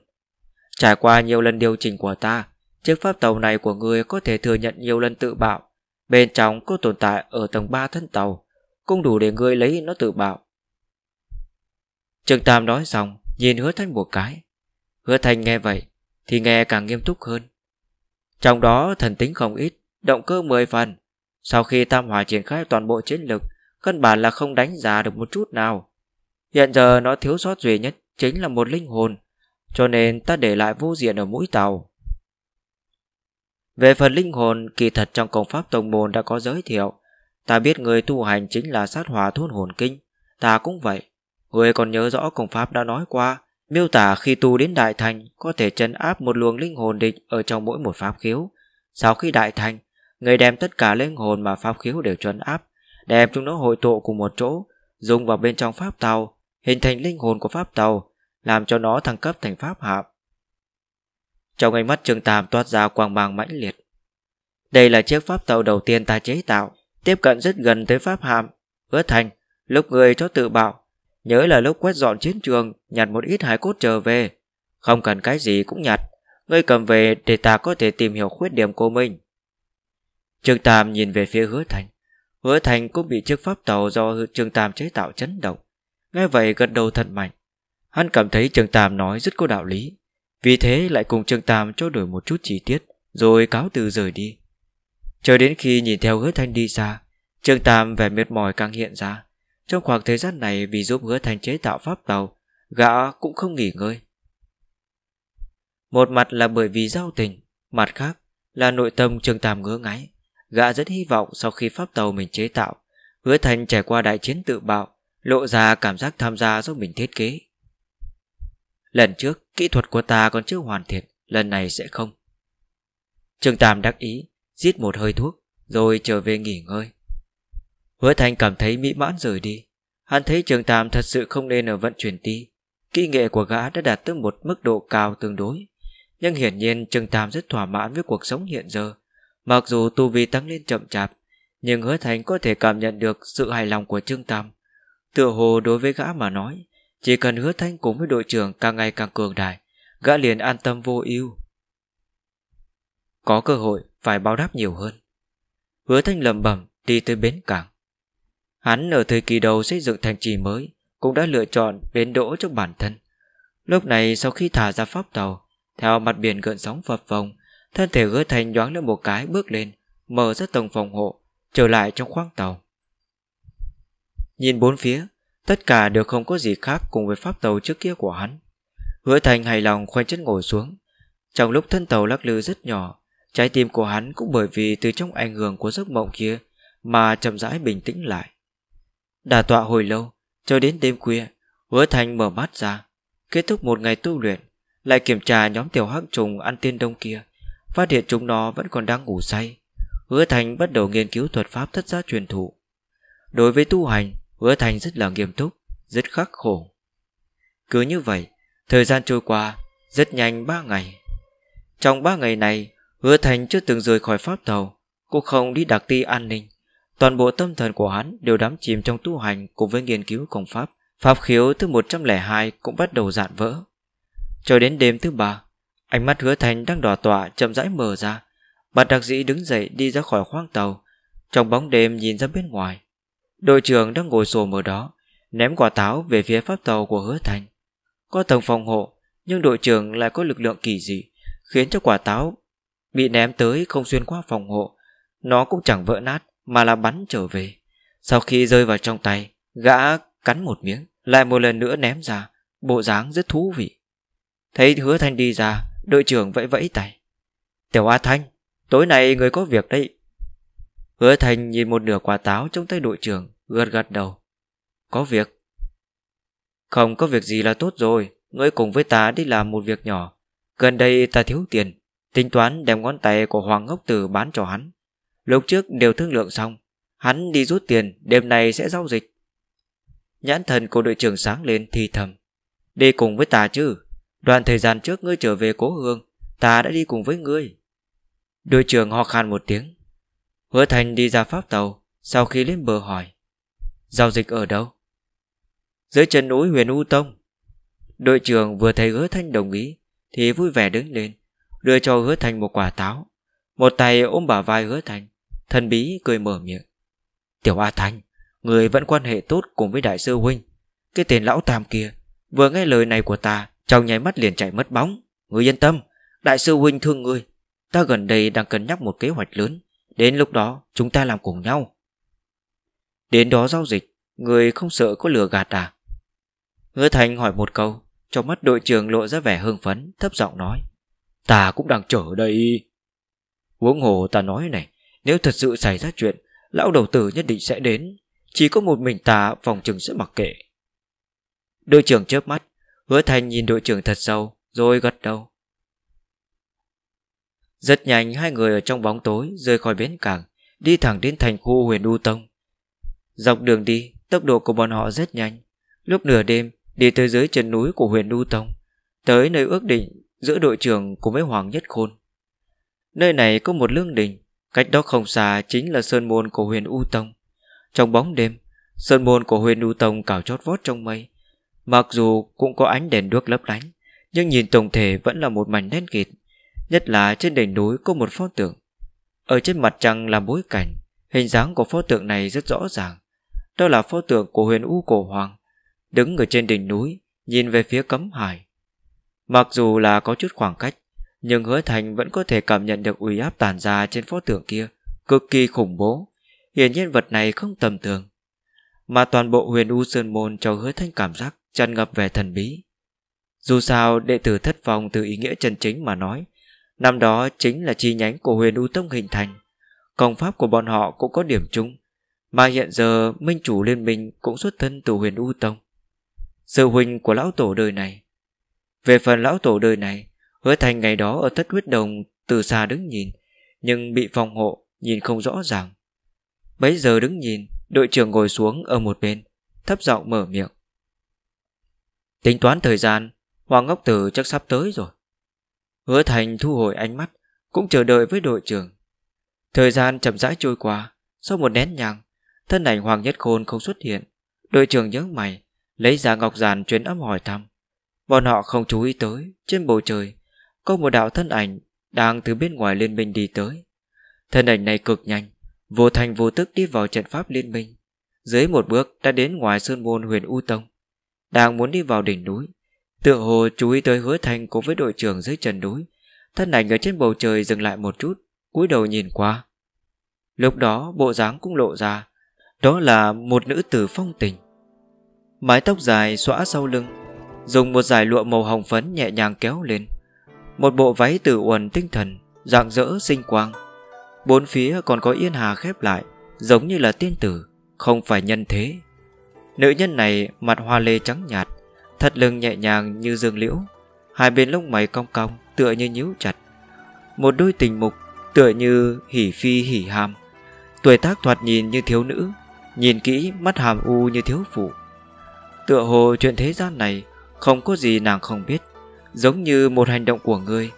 Trải qua nhiều lần điều chỉnh của ta Chiếc pháp tàu này của người có thể thừa nhận nhiều lần tự bạo Bên trong có tồn tại ở tầng 3 thân tàu Cũng đủ để người lấy nó tự bạo trường Tam nói xong Nhìn hứa thanh một cái Hứa thanh nghe vậy Thì nghe càng nghiêm túc hơn Trong đó thần tính không ít Động cơ 10 phần Sau khi tam hòa triển khai toàn bộ chiến lực Căn bản là không đánh giá được một chút nào Hiện giờ nó thiếu sót duy nhất Chính là một linh hồn Cho nên ta để lại vô diện ở mũi tàu Về phần linh hồn Kỳ thật trong công pháp tổng môn đã có giới thiệu Ta biết người tu hành chính là sát hỏa thôn hồn kinh Ta cũng vậy Người còn nhớ rõ Công Pháp đã nói qua Miêu tả khi tu đến đại thành Có thể chấn áp một luồng linh hồn địch Ở trong mỗi một pháp khiếu Sau khi đại thành Người đem tất cả linh hồn mà pháp khiếu đều chấn áp Đem chúng nó hội tụ cùng một chỗ Dùng vào bên trong pháp tàu Hình thành linh hồn của pháp tàu Làm cho nó thăng cấp thành pháp hạm Trong ánh mắt Trương Tam toát ra quang mang mãnh liệt Đây là chiếc pháp tàu đầu tiên ta chế tạo Tiếp cận rất gần tới pháp hạm Hứa thành Lúc người cho tự bảo Nhớ là lúc quét dọn chiến trường Nhặt một ít hải cốt trở về Không cần cái gì cũng nhặt Ngươi cầm về để ta có thể tìm hiểu khuyết điểm của mình Trương Tam nhìn về phía hứa thành Hứa thành cũng bị chiếc pháp tàu Do Trương Tam chế tạo chấn động Nghe vậy gật đầu thật mạnh Hắn cảm thấy Trương Tam nói rất có đạo lý Vì thế lại cùng Trương Tam trao đổi một chút chi tiết Rồi cáo từ rời đi chờ đến khi nhìn theo hứa thanh đi xa Trương Tam vẻ mệt mỏi càng hiện ra trong khoảng thời gian này vì giúp hứa thành chế tạo pháp tàu, gã cũng không nghỉ ngơi. Một mặt là bởi vì giao tình, mặt khác là nội tâm trường tàm ngứa ngáy. Gã rất hy vọng sau khi pháp tàu mình chế tạo, hứa thành trải qua đại chiến tự bạo, lộ ra cảm giác tham gia do mình thiết kế. Lần trước, kỹ thuật của ta còn chưa hoàn thiện, lần này sẽ không. Trường Tam đắc ý, giết một hơi thuốc, rồi trở về nghỉ ngơi. Hứa Thanh cảm thấy mỹ mãn rời đi Hắn thấy trường tam thật sự không nên ở vận chuyển ti Kỹ nghệ của gã đã đạt tới một mức độ cao tương đối Nhưng hiển nhiên trường tam rất thỏa mãn với cuộc sống hiện giờ Mặc dù tu vi tăng lên chậm chạp Nhưng hứa thành có thể cảm nhận được sự hài lòng của Trương Tam Tựa hồ đối với gã mà nói Chỉ cần hứa thanh cùng với đội trưởng càng ngày càng cường đại Gã liền an tâm vô ưu Có cơ hội phải báo đáp nhiều hơn Hứa thanh lầm bẩm đi tới bến cảng Hắn ở thời kỳ đầu xây dựng thành trì mới Cũng đã lựa chọn bến đỗ cho bản thân Lúc này sau khi thả ra pháp tàu Theo mặt biển gợn sóng phập phồng Thân thể hứa thành nhoáng lên một cái bước lên Mở ra tầng phòng hộ Trở lại trong khoang tàu Nhìn bốn phía Tất cả đều không có gì khác cùng với pháp tàu trước kia của hắn Hứa thành hài lòng khoanh chân ngồi xuống Trong lúc thân tàu lắc lư rất nhỏ Trái tim của hắn cũng bởi vì từ trong ảnh hưởng của giấc mộng kia Mà chậm rãi bình tĩnh lại Đà tọa hồi lâu Cho đến đêm khuya Hứa Thành mở mắt ra Kết thúc một ngày tu luyện Lại kiểm tra nhóm tiểu hắc trùng ăn tiên đông kia Phát hiện chúng nó vẫn còn đang ngủ say Hứa Thành bắt đầu nghiên cứu thuật pháp thất giác truyền thụ Đối với tu hành Hứa Thành rất là nghiêm túc Rất khắc khổ Cứ như vậy Thời gian trôi qua Rất nhanh 3 ngày Trong 3 ngày này Hứa Thành chưa từng rời khỏi pháp tàu Cũng không đi đặc ti an ninh Toàn bộ tâm thần của hắn đều đắm chìm trong tu hành cùng với nghiên cứu công pháp. Pháp khiếu thứ 102 cũng bắt đầu dạn vỡ. Cho đến đêm thứ ba, ánh mắt hứa thành đang đỏ tỏa chậm rãi mở ra. Bạt đặc dĩ đứng dậy đi ra khỏi khoang tàu. Trong bóng đêm nhìn ra bên ngoài. Đội trưởng đang ngồi sồm ở đó, ném quả táo về phía pháp tàu của hứa thành. Có tầng phòng hộ, nhưng đội trưởng lại có lực lượng kỳ dị, khiến cho quả táo bị ném tới không xuyên qua phòng hộ. Nó cũng chẳng vỡ nát mà là bắn trở về. Sau khi rơi vào trong tay, gã cắn một miếng, lại một lần nữa ném ra, bộ dáng rất thú vị. Thấy hứa thanh đi ra, đội trưởng vẫy vẫy tay. Tiểu A Thanh, tối nay người có việc đấy. Hứa thanh nhìn một nửa quả táo trong tay đội trưởng, gật gật đầu. Có việc. Không có việc gì là tốt rồi, ngươi cùng với ta đi làm một việc nhỏ. Gần đây ta thiếu tiền, tính toán đem ngón tay của Hoàng Ngốc Tử bán cho hắn. Lúc trước đều thương lượng xong Hắn đi rút tiền Đêm nay sẽ giao dịch Nhãn thần của đội trưởng sáng lên thì thầm Đi cùng với ta chứ Đoạn thời gian trước ngươi trở về cố hương Ta đã đi cùng với ngươi Đội trưởng ho khan một tiếng Hứa thành đi ra pháp tàu Sau khi lên bờ hỏi Giao dịch ở đâu Dưới chân núi huyền U Tông Đội trưởng vừa thấy hứa thanh đồng ý Thì vui vẻ đứng lên Đưa cho hứa thành một quả táo một tay ôm bả vai hứa thành Thần bí cười mở miệng Tiểu A Thành Người vẫn quan hệ tốt cùng với đại sư huynh Cái tên lão tam kia Vừa nghe lời này của ta Trong nháy mắt liền chạy mất bóng Người yên tâm Đại sư huynh thương người Ta gần đây đang cân nhắc một kế hoạch lớn Đến lúc đó chúng ta làm cùng nhau Đến đó giao dịch Người không sợ có lừa gạt à Hứa Thành hỏi một câu Trong mắt đội trưởng lộ ra vẻ hưng phấn Thấp giọng nói Ta cũng đang chờ đây Huống hồ ta nói này Nếu thật sự xảy ra chuyện Lão đầu tử nhất định sẽ đến Chỉ có một mình ta phòng trừng sẽ mặc kệ Đội trưởng chớp mắt Hứa thành nhìn đội trưởng thật sâu Rồi gật đầu Rất nhanh hai người ở trong bóng tối Rơi khỏi bến cảng Đi thẳng đến thành khu huyền U Tông Dọc đường đi Tốc độ của bọn họ rất nhanh Lúc nửa đêm đi tới dưới chân núi của huyền U Tông Tới nơi ước định giữa đội trưởng cùng với Hoàng Nhất Khôn Nơi này có một lương đình Cách đó không xa chính là sơn môn của huyền U Tông Trong bóng đêm Sơn môn của huyền U Tông cào chót vót trong mây Mặc dù cũng có ánh đèn đuốc lấp lánh Nhưng nhìn tổng thể vẫn là một mảnh đen kịt Nhất là trên đỉnh núi có một pho tượng Ở trên mặt trăng là bối cảnh Hình dáng của pho tượng này rất rõ ràng Đó là pho tượng của huyền U Cổ Hoàng Đứng ở trên đỉnh núi Nhìn về phía cấm hải Mặc dù là có chút khoảng cách nhưng hứa thành vẫn có thể cảm nhận được uy áp tàn ra trên pho tượng kia, cực kỳ khủng bố. Hiển nhiên vật này không tầm thường, mà toàn bộ huyền u sơn môn cho hứa thanh cảm giác tràn ngập về thần bí. Dù sao, đệ tử thất vọng từ ý nghĩa chân chính mà nói, năm đó chính là chi nhánh của huyền u tông hình thành. Công pháp của bọn họ cũng có điểm chung, mà hiện giờ minh chủ liên minh cũng xuất thân từ huyền u tông. Sự huynh của lão tổ đời này Về phần lão tổ đời này Hứa thành ngày đó ở thất huyết đồng từ xa đứng nhìn, nhưng bị phòng hộ, nhìn không rõ ràng. Bấy giờ đứng nhìn, đội trưởng ngồi xuống ở một bên, thấp giọng mở miệng. Tính toán thời gian, Hoàng Ngốc Tử chắc sắp tới rồi. Hứa thành thu hồi ánh mắt, cũng chờ đợi với đội trưởng. Thời gian chậm rãi trôi qua, sau một nén nhàng, thân ảnh Hoàng Nhất Khôn không xuất hiện. Đội trưởng nhớ mày, lấy ra ngọc giàn chuyến âm hỏi thăm. Bọn họ không chú ý tới, trên bầu trời có một đạo thân ảnh đang từ bên ngoài liên minh đi tới. Thân ảnh này cực nhanh, vô thành vô tức đi vào trận pháp liên minh. Dưới một bước đã đến ngoài sơn môn huyền U Tông, đang muốn đi vào đỉnh núi. Tựa hồ chú ý tới hứa thành cùng với đội trưởng dưới trần núi. Thân ảnh ở trên bầu trời dừng lại một chút, cúi đầu nhìn qua. Lúc đó bộ dáng cũng lộ ra, đó là một nữ tử phong tình. Mái tóc dài xõa sau lưng, dùng một dải lụa màu hồng phấn nhẹ nhàng kéo lên. Một bộ váy tử uẩn tinh thần Dạng dỡ sinh quang Bốn phía còn có yên hà khép lại Giống như là tiên tử Không phải nhân thế Nữ nhân này mặt hoa lê trắng nhạt Thật lưng nhẹ nhàng như dương liễu Hai bên lông mày cong cong Tựa như nhíu chặt Một đôi tình mục tựa như hỉ phi hỉ hàm Tuổi tác thoạt nhìn như thiếu nữ Nhìn kỹ mắt hàm u như thiếu phụ Tựa hồ chuyện thế gian này Không có gì nàng không biết Giống như một hành động của người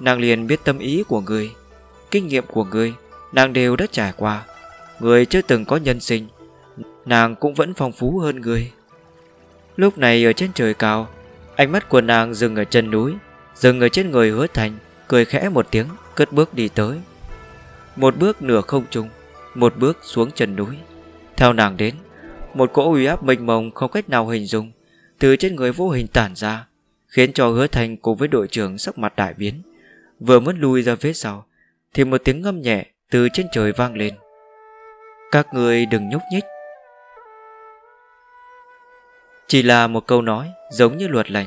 Nàng liền biết tâm ý của người Kinh nghiệm của người Nàng đều đã trải qua Người chưa từng có nhân sinh Nàng cũng vẫn phong phú hơn người Lúc này ở trên trời cao Ánh mắt của nàng dừng ở chân núi Dừng ở trên người hứa thành Cười khẽ một tiếng cất bước đi tới Một bước nửa không trung Một bước xuống chân núi Theo nàng đến Một cỗ uy áp mênh mông không cách nào hình dung Từ trên người vô hình tản ra khiến cho hứa thành cùng với đội trưởng sắc mặt đại biến. Vừa muốn lui ra phía sau, thì một tiếng ngâm nhẹ từ trên trời vang lên. Các người đừng nhúc nhích. Chỉ là một câu nói giống như luật lệnh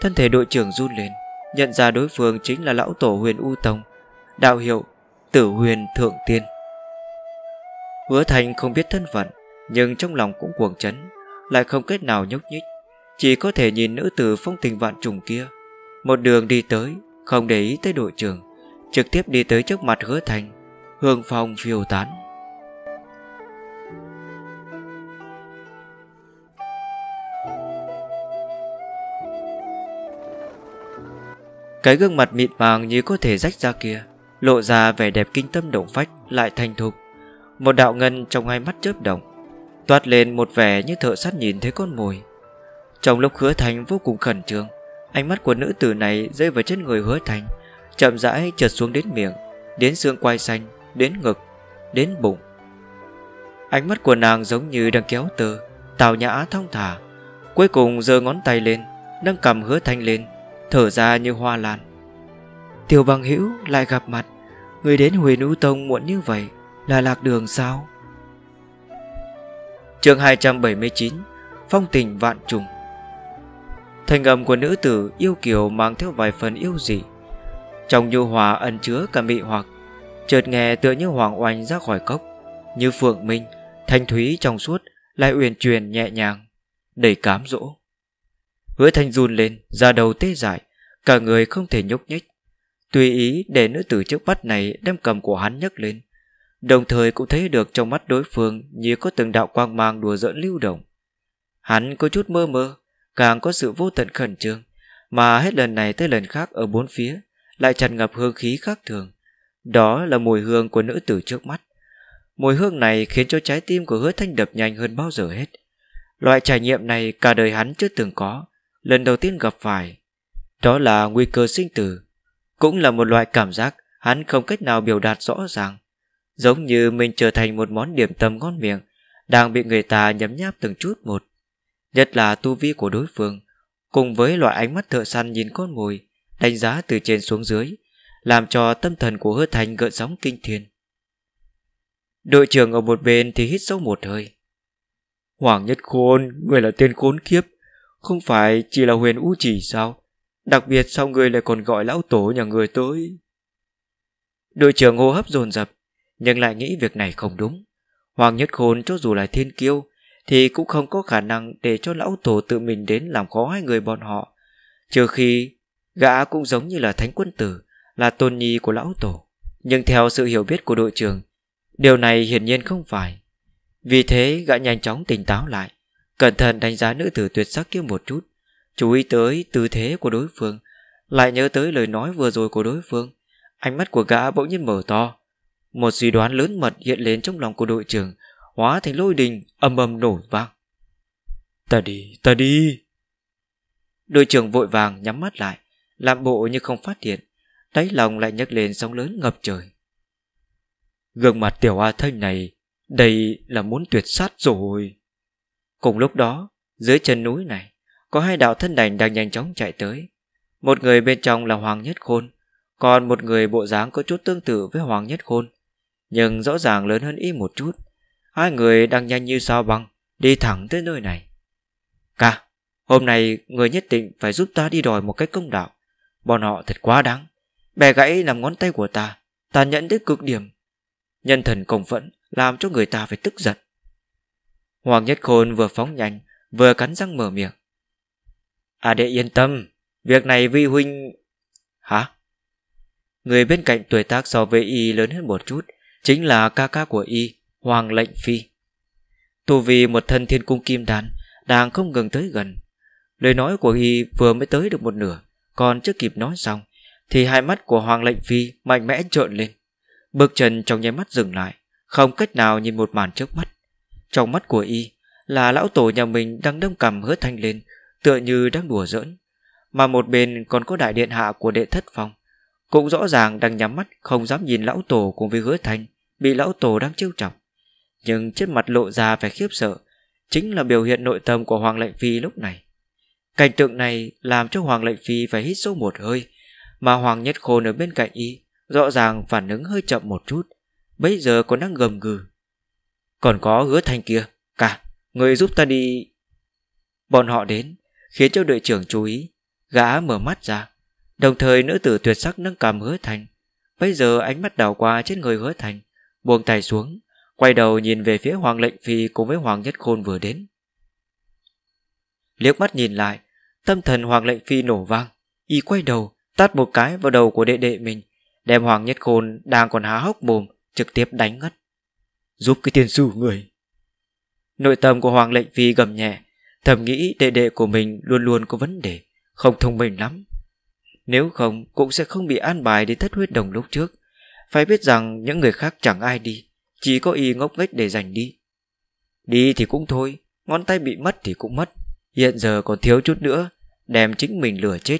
thân thể đội trưởng run lên, nhận ra đối phương chính là lão tổ huyền U Tông, đạo hiệu Tử Huyền Thượng Tiên. Hứa Thành không biết thân phận, nhưng trong lòng cũng cuồng chấn, lại không cách nào nhúc nhích. Chỉ có thể nhìn nữ tử phong tình vạn trùng kia Một đường đi tới Không để ý tới đội trưởng Trực tiếp đi tới trước mặt hứa thành Hương phong phiêu tán Cái gương mặt mịn màng như có thể rách ra kia Lộ ra vẻ đẹp kinh tâm động phách Lại thành thục Một đạo ngân trong hai mắt chớp động Toát lên một vẻ như thợ sắt nhìn thấy con mồi trong lúc hứa thành vô cùng khẩn trương Ánh mắt của nữ tử này rơi vào chân người hứa thành Chậm rãi trượt xuống đến miệng Đến xương quai xanh Đến ngực Đến bụng Ánh mắt của nàng giống như đang kéo tơ Tào nhã thong thả Cuối cùng giơ ngón tay lên Nâng cầm hứa thành lên Thở ra như hoa lan Tiểu bằng hữu lại gặp mặt Người đến huyền U Tông muộn như vậy Là lạc đường sao chương 279 Phong tình vạn trùng Thanh âm của nữ tử yêu kiều mang theo vài phần yêu dị Trong nhu hòa ẩn chứa cả mị hoặc Chợt nghe tựa như hoàng oanh ra khỏi cốc Như phượng minh Thanh thúy trong suốt Lại uyển truyền nhẹ nhàng Đầy cám dỗ Hứa thanh run lên ra đầu tê dại Cả người không thể nhúc nhích Tùy ý để nữ tử trước mắt này Đem cầm của hắn nhấc lên Đồng thời cũng thấy được trong mắt đối phương Như có từng đạo quang mang đùa giỡn lưu động Hắn có chút mơ mơ càng có sự vô tận khẩn trương, mà hết lần này tới lần khác ở bốn phía lại tràn ngập hương khí khác thường. Đó là mùi hương của nữ tử trước mắt. Mùi hương này khiến cho trái tim của hứa thanh đập nhanh hơn bao giờ hết. Loại trải nghiệm này cả đời hắn chưa từng có, lần đầu tiên gặp phải. Đó là nguy cơ sinh tử, cũng là một loại cảm giác hắn không cách nào biểu đạt rõ ràng. Giống như mình trở thành một món điểm tâm ngon miệng, đang bị người ta nhấm nháp từng chút một. Nhất là tu vi của đối phương Cùng với loại ánh mắt thợ săn nhìn con mồi Đánh giá từ trên xuống dưới Làm cho tâm thần của hứa thành gợn sóng kinh thiên Đội trưởng ở một bên thì hít sâu một hơi Hoàng Nhất Khôn Người là tên khốn kiếp Không phải chỉ là huyền u chỉ sao Đặc biệt sau người lại còn gọi lão tổ nhà người tới Đội trưởng hô hấp dồn dập Nhưng lại nghĩ việc này không đúng Hoàng Nhất Khôn cho dù là thiên kiêu thì cũng không có khả năng để cho lão tổ tự mình đến làm khó hai người bọn họ. Trừ khi gã cũng giống như là thánh quân tử, là tôn nhi của lão tổ. Nhưng theo sự hiểu biết của đội trưởng, điều này hiển nhiên không phải. Vì thế gã nhanh chóng tỉnh táo lại, cẩn thận đánh giá nữ tử tuyệt sắc kia một chút, chú ý tới tư thế của đối phương, lại nhớ tới lời nói vừa rồi của đối phương. Ánh mắt của gã bỗng nhiên mở to, một suy đoán lớn mật hiện lên trong lòng của đội trưởng hóa thành lôi đình âm âm nổ vang. Ta đi, ta đi. Đội trưởng vội vàng nhắm mắt lại, làm bộ như không phát hiện, đáy lòng lại nhấc lên sóng lớn ngập trời. Gương mặt tiểu A Thanh này, đây là muốn tuyệt sát rồi. Cùng lúc đó, dưới chân núi này, có hai đạo thân đành đang nhanh chóng chạy tới. Một người bên trong là Hoàng Nhất Khôn, còn một người bộ dáng có chút tương tự với Hoàng Nhất Khôn, nhưng rõ ràng lớn hơn y một chút. Hai người đang nhanh như sao băng Đi thẳng tới nơi này Cả Hôm nay người nhất định phải giúp ta đi đòi một cái công đạo Bọn họ thật quá đáng Bè gãy làm ngón tay của ta ta nhận tới cực điểm Nhân thần công phẫn Làm cho người ta phải tức giận Hoàng Nhất Khôn vừa phóng nhanh Vừa cắn răng mở miệng À đệ yên tâm Việc này vi huynh Hả Người bên cạnh tuổi tác so với y lớn hơn một chút Chính là ca ca của y Hoàng lệnh phi Tu vì một thân thiên cung kim đàn Đang không ngừng tới gần Lời nói của y vừa mới tới được một nửa Còn chưa kịp nói xong Thì hai mắt của Hoàng lệnh phi mạnh mẽ trợn lên Bước chân trong nháy mắt dừng lại Không cách nào nhìn một màn trước mắt Trong mắt của y Là lão tổ nhà mình đang đâm cầm hứa thanh lên Tựa như đang đùa giỡn Mà một bên còn có đại điện hạ của đệ thất phong, Cũng rõ ràng đang nhắm mắt Không dám nhìn lão tổ cùng với hứa thanh Bị lão tổ đang trêu trọng nhưng trên mặt lộ ra vẻ khiếp sợ, chính là biểu hiện nội tâm của Hoàng Lệnh Phi lúc này. Cảnh tượng này làm cho Hoàng Lệnh Phi phải hít sâu một hơi, mà Hoàng Nhất Khôn ở bên cạnh y, rõ ràng phản ứng hơi chậm một chút, bây giờ còn đang gầm gừ. Còn có hứa thanh kia, cả, người giúp ta đi... Bọn họ đến, khiến cho đội trưởng chú ý, gã mở mắt ra, đồng thời nữ tử tuyệt sắc nâng cầm hứa thành. Bây giờ ánh mắt đảo qua trên người hứa thành, buông tay xuống, quay đầu nhìn về phía Hoàng Lệnh Phi cùng với Hoàng Nhất Khôn vừa đến. Liếc mắt nhìn lại, tâm thần Hoàng Lệnh Phi nổ vang, y quay đầu, tát một cái vào đầu của đệ đệ mình, đem Hoàng Nhất Khôn đang còn há hốc mồm, trực tiếp đánh ngất. Giúp cái tiền sư người. Nội tâm của Hoàng Lệnh Phi gầm nhẹ, thầm nghĩ đệ đệ của mình luôn luôn có vấn đề, không thông minh lắm. Nếu không, cũng sẽ không bị an bài đến thất huyết đồng lúc trước. Phải biết rằng những người khác chẳng ai đi, chỉ có y ngốc nghếch để giành đi Đi thì cũng thôi Ngón tay bị mất thì cũng mất Hiện giờ còn thiếu chút nữa Đem chính mình lửa chết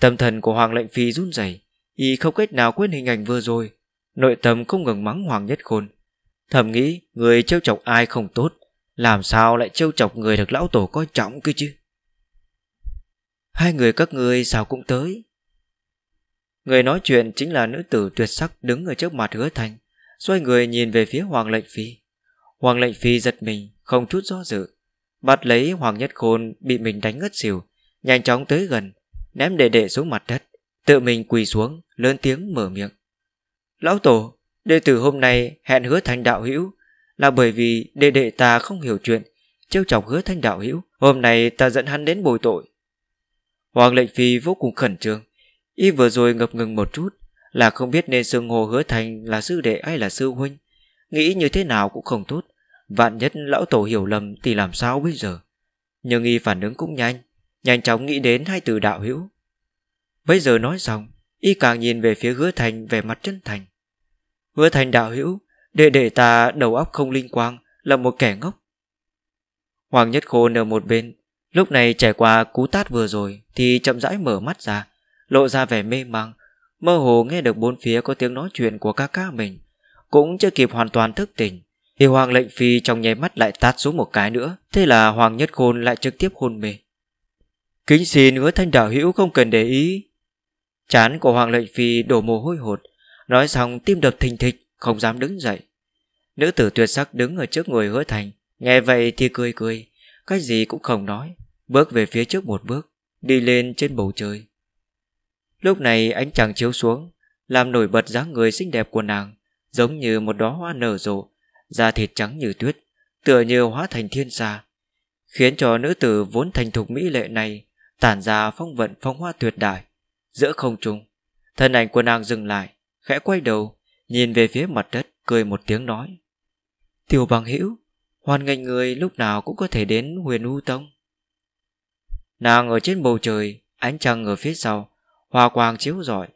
Tâm thần của Hoàng Lệnh Phi run rẩy, Y không cách nào quên hình ảnh vừa rồi Nội tâm không ngừng mắng Hoàng Nhất Khôn Thầm nghĩ người trêu chọc ai không tốt Làm sao lại trêu chọc người được lão tổ coi trọng cơ chứ Hai người các ngươi sao cũng tới Người nói chuyện chính là nữ tử tuyệt sắc đứng ở trước mặt hứa thành Xoay người nhìn về phía Hoàng Lệnh Phi Hoàng Lệnh Phi giật mình Không chút do dự Bắt lấy Hoàng Nhất Khôn bị mình đánh ngất xỉu Nhanh chóng tới gần Ném đệ đệ xuống mặt đất Tự mình quỳ xuống lớn tiếng mở miệng Lão Tổ Đệ tử hôm nay hẹn hứa thành đạo hữu Là bởi vì đệ đệ ta không hiểu chuyện Trêu chọc hứa thanh đạo hữu Hôm nay ta dẫn hắn đến bồi tội Hoàng lệnh phi vô cùng khẩn trương Y vừa rồi ngập ngừng một chút là không biết nên xưng hồ hứa thành là sư đệ hay là sư huynh Nghĩ như thế nào cũng không tốt Vạn nhất lão tổ hiểu lầm thì làm sao bây giờ Nhưng y phản ứng cũng nhanh Nhanh chóng nghĩ đến hai từ đạo hữu Bây giờ nói xong Y càng nhìn về phía hứa thành về mặt chân thành Hứa thành đạo hữu Đệ đệ ta đầu óc không linh quang Là một kẻ ngốc Hoàng Nhất Khôn ở một bên Lúc này trải qua cú tát vừa rồi Thì chậm rãi mở mắt ra Lộ ra vẻ mê mang Mơ hồ nghe được bốn phía có tiếng nói chuyện của ca ca mình Cũng chưa kịp hoàn toàn thức tỉnh Thì Hoàng lệnh phi trong nháy mắt lại tát xuống một cái nữa Thế là Hoàng Nhất Khôn lại trực tiếp hôn mê Kính xin hứa thanh đạo hữu không cần để ý Chán của Hoàng lệnh phi đổ mồ hôi hột Nói xong tim đập thình thịch Không dám đứng dậy Nữ tử tuyệt sắc đứng ở trước người hứa thành Nghe vậy thì cười cười Cái gì cũng không nói Bước về phía trước một bước Đi lên trên bầu trời Lúc này ánh trăng chiếu xuống Làm nổi bật dáng người xinh đẹp của nàng Giống như một đóa hoa nở rộ Da thịt trắng như tuyết Tựa như hóa thành thiên xa Khiến cho nữ tử vốn thành thục mỹ lệ này Tản ra phong vận phong hoa tuyệt đại Giữa không trung Thân ảnh của nàng dừng lại Khẽ quay đầu Nhìn về phía mặt đất Cười một tiếng nói Tiểu bằng hữu Hoàn ngành người lúc nào cũng có thể đến huyền u tông Nàng ở trên bầu trời Ánh trăng ở phía sau hoa quang chiếu rọi,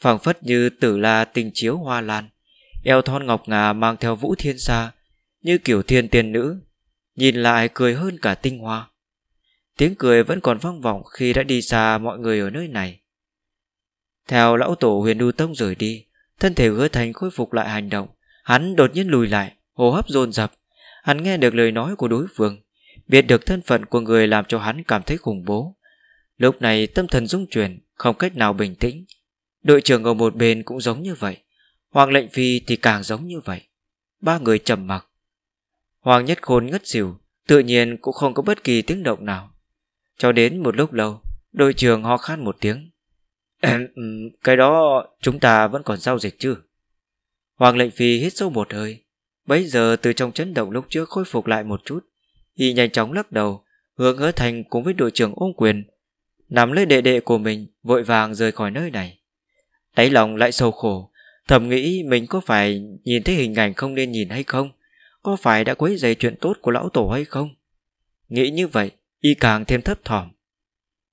phảng phất như tử la tình chiếu hoa lan. Eo thon ngọc ngà mang theo vũ thiên xa, như kiểu thiên tiên nữ, nhìn lại cười hơn cả tinh hoa. Tiếng cười vẫn còn vang vọng khi đã đi xa mọi người ở nơi này. Theo lão tổ huyền đu tông rời đi, thân thể hứa thành khôi phục lại hành động. Hắn đột nhiên lùi lại, hô hấp dồn dập. Hắn nghe được lời nói của đối phương, biết được thân phận của người làm cho hắn cảm thấy khủng bố. Lúc này tâm thần rung chuyển Không cách nào bình tĩnh Đội trưởng ở một bên cũng giống như vậy Hoàng lệnh phi thì càng giống như vậy Ba người trầm mặc Hoàng nhất khôn ngất xỉu Tự nhiên cũng không có bất kỳ tiếng động nào Cho đến một lúc lâu Đội trưởng ho khan một tiếng Cái đó chúng ta vẫn còn giao dịch chứ Hoàng lệnh phi hít sâu một hơi bây giờ từ trong chấn động lúc trước khôi phục lại một chút Y nhanh chóng lắc đầu Hướng hứa thành cùng với đội trưởng ôm quyền nắm lấy đệ đệ của mình vội vàng rời khỏi nơi này. Đáy lòng lại sâu khổ, thầm nghĩ mình có phải nhìn thấy hình ảnh không nên nhìn hay không? Có phải đã quấy giày chuyện tốt của lão tổ hay không? Nghĩ như vậy, y càng thêm thấp thỏm.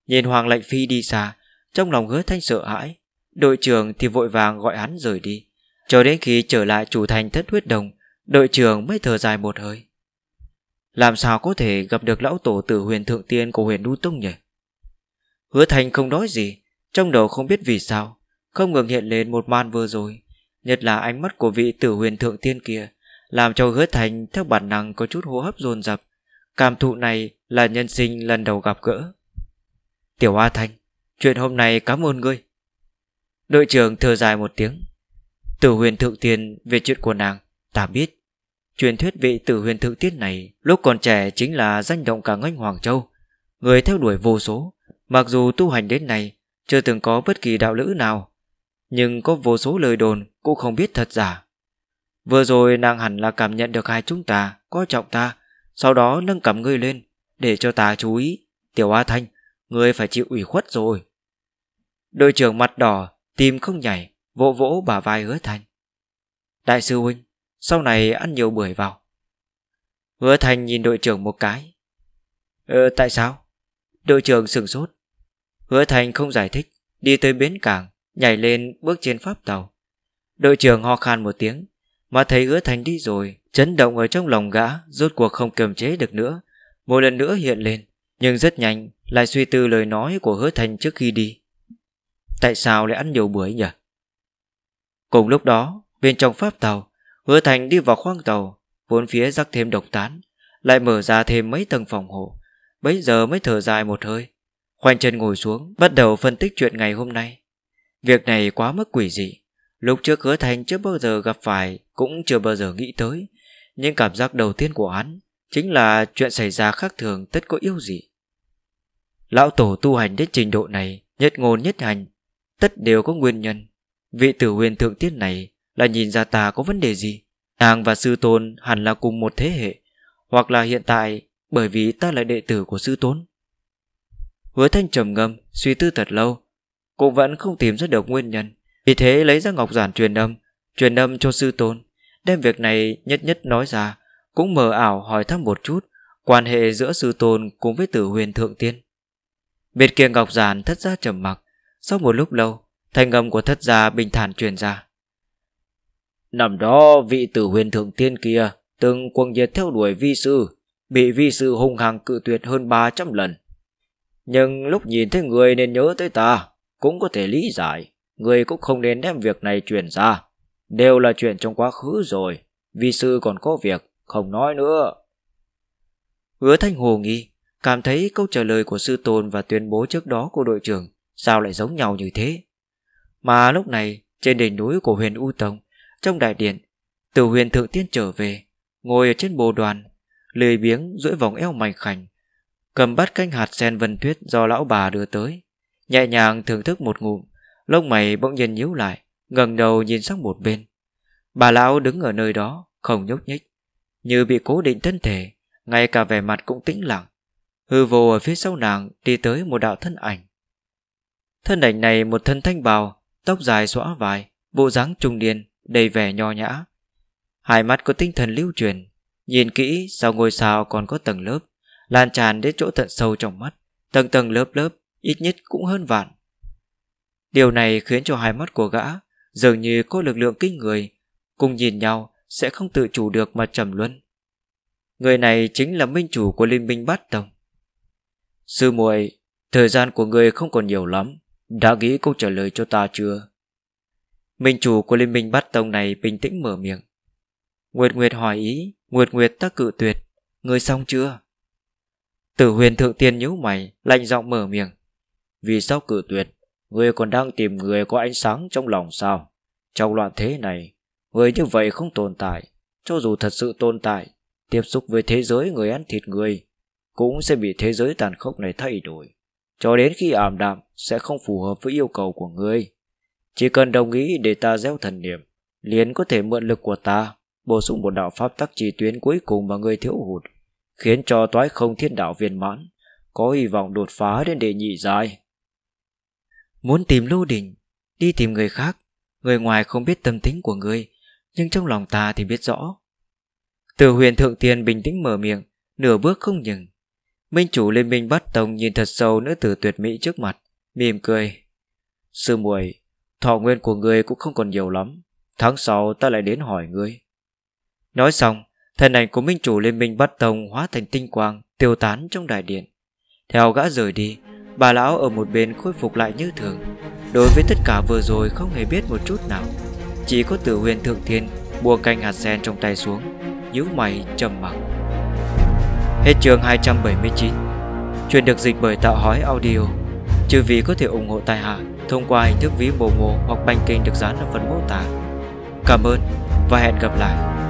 Nhìn Hoàng Lệnh Phi đi xa, trong lòng hứa thanh sợ hãi, đội trưởng thì vội vàng gọi hắn rời đi. Cho đến khi trở lại chủ thành thất huyết đồng, đội trưởng mới thở dài một hơi. Làm sao có thể gặp được lão tổ tử huyền thượng tiên của huyền đu tông nhỉ? Hứa Thành không nói gì Trong đầu không biết vì sao Không ngừng hiện lên một màn vừa rồi Nhất là ánh mắt của vị tử huyền thượng tiên kia Làm cho hứa Thành theo bản năng Có chút hô hấp dồn dập Cảm thụ này là nhân sinh lần đầu gặp gỡ Tiểu A Thanh, Chuyện hôm nay cảm ơn ngươi Đội trưởng thở dài một tiếng Tử huyền thượng tiên về chuyện của nàng Ta biết Truyền thuyết vị tử huyền thượng tiên này Lúc còn trẻ chính là danh động cả ngành Hoàng Châu Người theo đuổi vô số Mặc dù tu hành đến nay chưa từng có bất kỳ đạo lữ nào, nhưng có vô số lời đồn cũng không biết thật giả. Vừa rồi nàng hẳn là cảm nhận được hai chúng ta, coi trọng ta, sau đó nâng cầm ngươi lên, để cho ta chú ý. Tiểu A Thanh, ngươi phải chịu ủy khuất rồi. Đội trưởng mặt đỏ, tim không nhảy, vỗ vỗ bả vai hứa Thanh. Đại sư huynh, sau này ăn nhiều bưởi vào. Hứa Thanh nhìn đội trưởng một cái. Ờ, tại sao? Đội trưởng sừng sốt Hứa Thành không giải thích Đi tới bến cảng Nhảy lên bước trên pháp tàu Đội trưởng ho khan một tiếng Mà thấy hứa Thành đi rồi Chấn động ở trong lòng gã Rốt cuộc không kiềm chế được nữa Một lần nữa hiện lên Nhưng rất nhanh lại suy tư lời nói của hứa Thành trước khi đi Tại sao lại ăn nhiều bữa nhỉ Cùng lúc đó Bên trong pháp tàu Hứa Thành đi vào khoang tàu Vốn phía rắc thêm độc tán Lại mở ra thêm mấy tầng phòng hộ Bấy giờ mới thở dài một hơi Khoanh chân ngồi xuống Bắt đầu phân tích chuyện ngày hôm nay Việc này quá mức quỷ dị Lúc trước hứa thành chưa bao giờ gặp phải Cũng chưa bao giờ nghĩ tới Nhưng cảm giác đầu tiên của hắn Chính là chuyện xảy ra khác thường tất có yêu gì Lão tổ tu hành đến trình độ này Nhất ngôn nhất hành Tất đều có nguyên nhân Vị tử huyền thượng tiết này Là nhìn ra ta có vấn đề gì Nàng và sư tôn hẳn là cùng một thế hệ Hoặc là hiện tại bởi vì ta là đệ tử của sư tốn Hứa thanh trầm ngâm Suy tư thật lâu Cũng vẫn không tìm ra được nguyên nhân Vì thế lấy ra ngọc giản truyền âm Truyền âm cho sư tốn Đem việc này nhất nhất nói ra Cũng mờ ảo hỏi thăm một chút Quan hệ giữa sư tôn cùng với tử huyền thượng tiên biệt kia ngọc giản thất gia trầm mặc Sau một lúc lâu Thanh âm của thất gia bình thản truyền ra nằm đó vị tử huyền thượng tiên kia Từng cuồng nhiệt theo đuổi vi sư bị vi sư hung hăng cự tuyệt hơn 300 lần. Nhưng lúc nhìn thấy người nên nhớ tới ta, cũng có thể lý giải, người cũng không nên đem việc này truyền ra. Đều là chuyện trong quá khứ rồi, vi sư còn có việc, không nói nữa. Hứa Thanh Hồ nghi, cảm thấy câu trả lời của sư tôn và tuyên bố trước đó của đội trưởng sao lại giống nhau như thế. Mà lúc này, trên đỉnh núi của huyền U Tông, trong đại điện, từ huyền thượng tiên trở về, ngồi ở trên bồ đoàn lười biếng duỗi vòng eo mảnh khảnh, cầm bát canh hạt sen vân tuyết do lão bà đưa tới, nhẹ nhàng thưởng thức một ngụm, lông mày bỗng nhiên nhíu lại, ngẩng đầu nhìn sang một bên. Bà lão đứng ở nơi đó, không nhúc nhích, như bị cố định thân thể, ngay cả vẻ mặt cũng tĩnh lặng. Hư vô ở phía sau nàng đi tới một đạo thân ảnh. Thân ảnh này một thân thanh bào, tóc dài xõa vai, bộ dáng trung niên, đầy vẻ nho nhã. Hai mắt có tinh thần lưu truyền, Nhìn kỹ sao ngôi sao còn có tầng lớp Lan tràn đến chỗ tận sâu trong mắt Tầng tầng lớp lớp Ít nhất cũng hơn vạn Điều này khiến cho hai mắt của gã Dường như có lực lượng kinh người Cùng nhìn nhau sẽ không tự chủ được mà trầm luân Người này chính là minh chủ của Liên minh Bát Tông Sư muội Thời gian của người không còn nhiều lắm Đã nghĩ câu trả lời cho ta chưa Minh chủ của Liên minh Bát Tông này bình tĩnh mở miệng Nguyệt Nguyệt hỏi ý Nguyệt Nguyệt ta cự tuyệt Người xong chưa Tử huyền thượng tiên nhíu mày Lạnh giọng mở miệng Vì sao cự tuyệt Người còn đang tìm người có ánh sáng trong lòng sao Trong loạn thế này Người như vậy không tồn tại Cho dù thật sự tồn tại Tiếp xúc với thế giới người ăn thịt người Cũng sẽ bị thế giới tàn khốc này thay đổi Cho đến khi ảm đạm Sẽ không phù hợp với yêu cầu của người Chỉ cần đồng ý để ta gieo thần niệm liền có thể mượn lực của ta bổ sung một đạo pháp tắc chỉ tuyến cuối cùng mà người thiếu hụt, khiến cho toái không thiên đạo viên mãn, có hy vọng đột phá đến đệ nhị dài. Muốn tìm Lô Đình, đi tìm người khác, người ngoài không biết tâm tính của người, nhưng trong lòng ta thì biết rõ. Từ huyền thượng tiên bình tĩnh mở miệng, nửa bước không nhừng. Minh chủ liên minh bắt tông nhìn thật sâu nữ tử tuyệt mỹ trước mặt, mỉm cười. Sư muội, thọ nguyên của người cũng không còn nhiều lắm, tháng sau ta lại đến hỏi ngươi. Nói xong, thân ảnh của minh chủ liên minh bắt tông hóa thành tinh quang, tiêu tán trong đại điện. Theo gã rời đi, bà lão ở một bên khôi phục lại như thường. Đối với tất cả vừa rồi không hề biết một chút nào. Chỉ có tử huyền thượng thiên buông canh hạt sen trong tay xuống, nhíu mày trầm mặc. Hết chương 279 Chuyện được dịch bởi tạo hói audio Chư vì có thể ủng hộ tài hạ Thông qua hình thức ví mồ hoặc banh kênh được dán ở phần mô tả Cảm ơn và hẹn gặp lại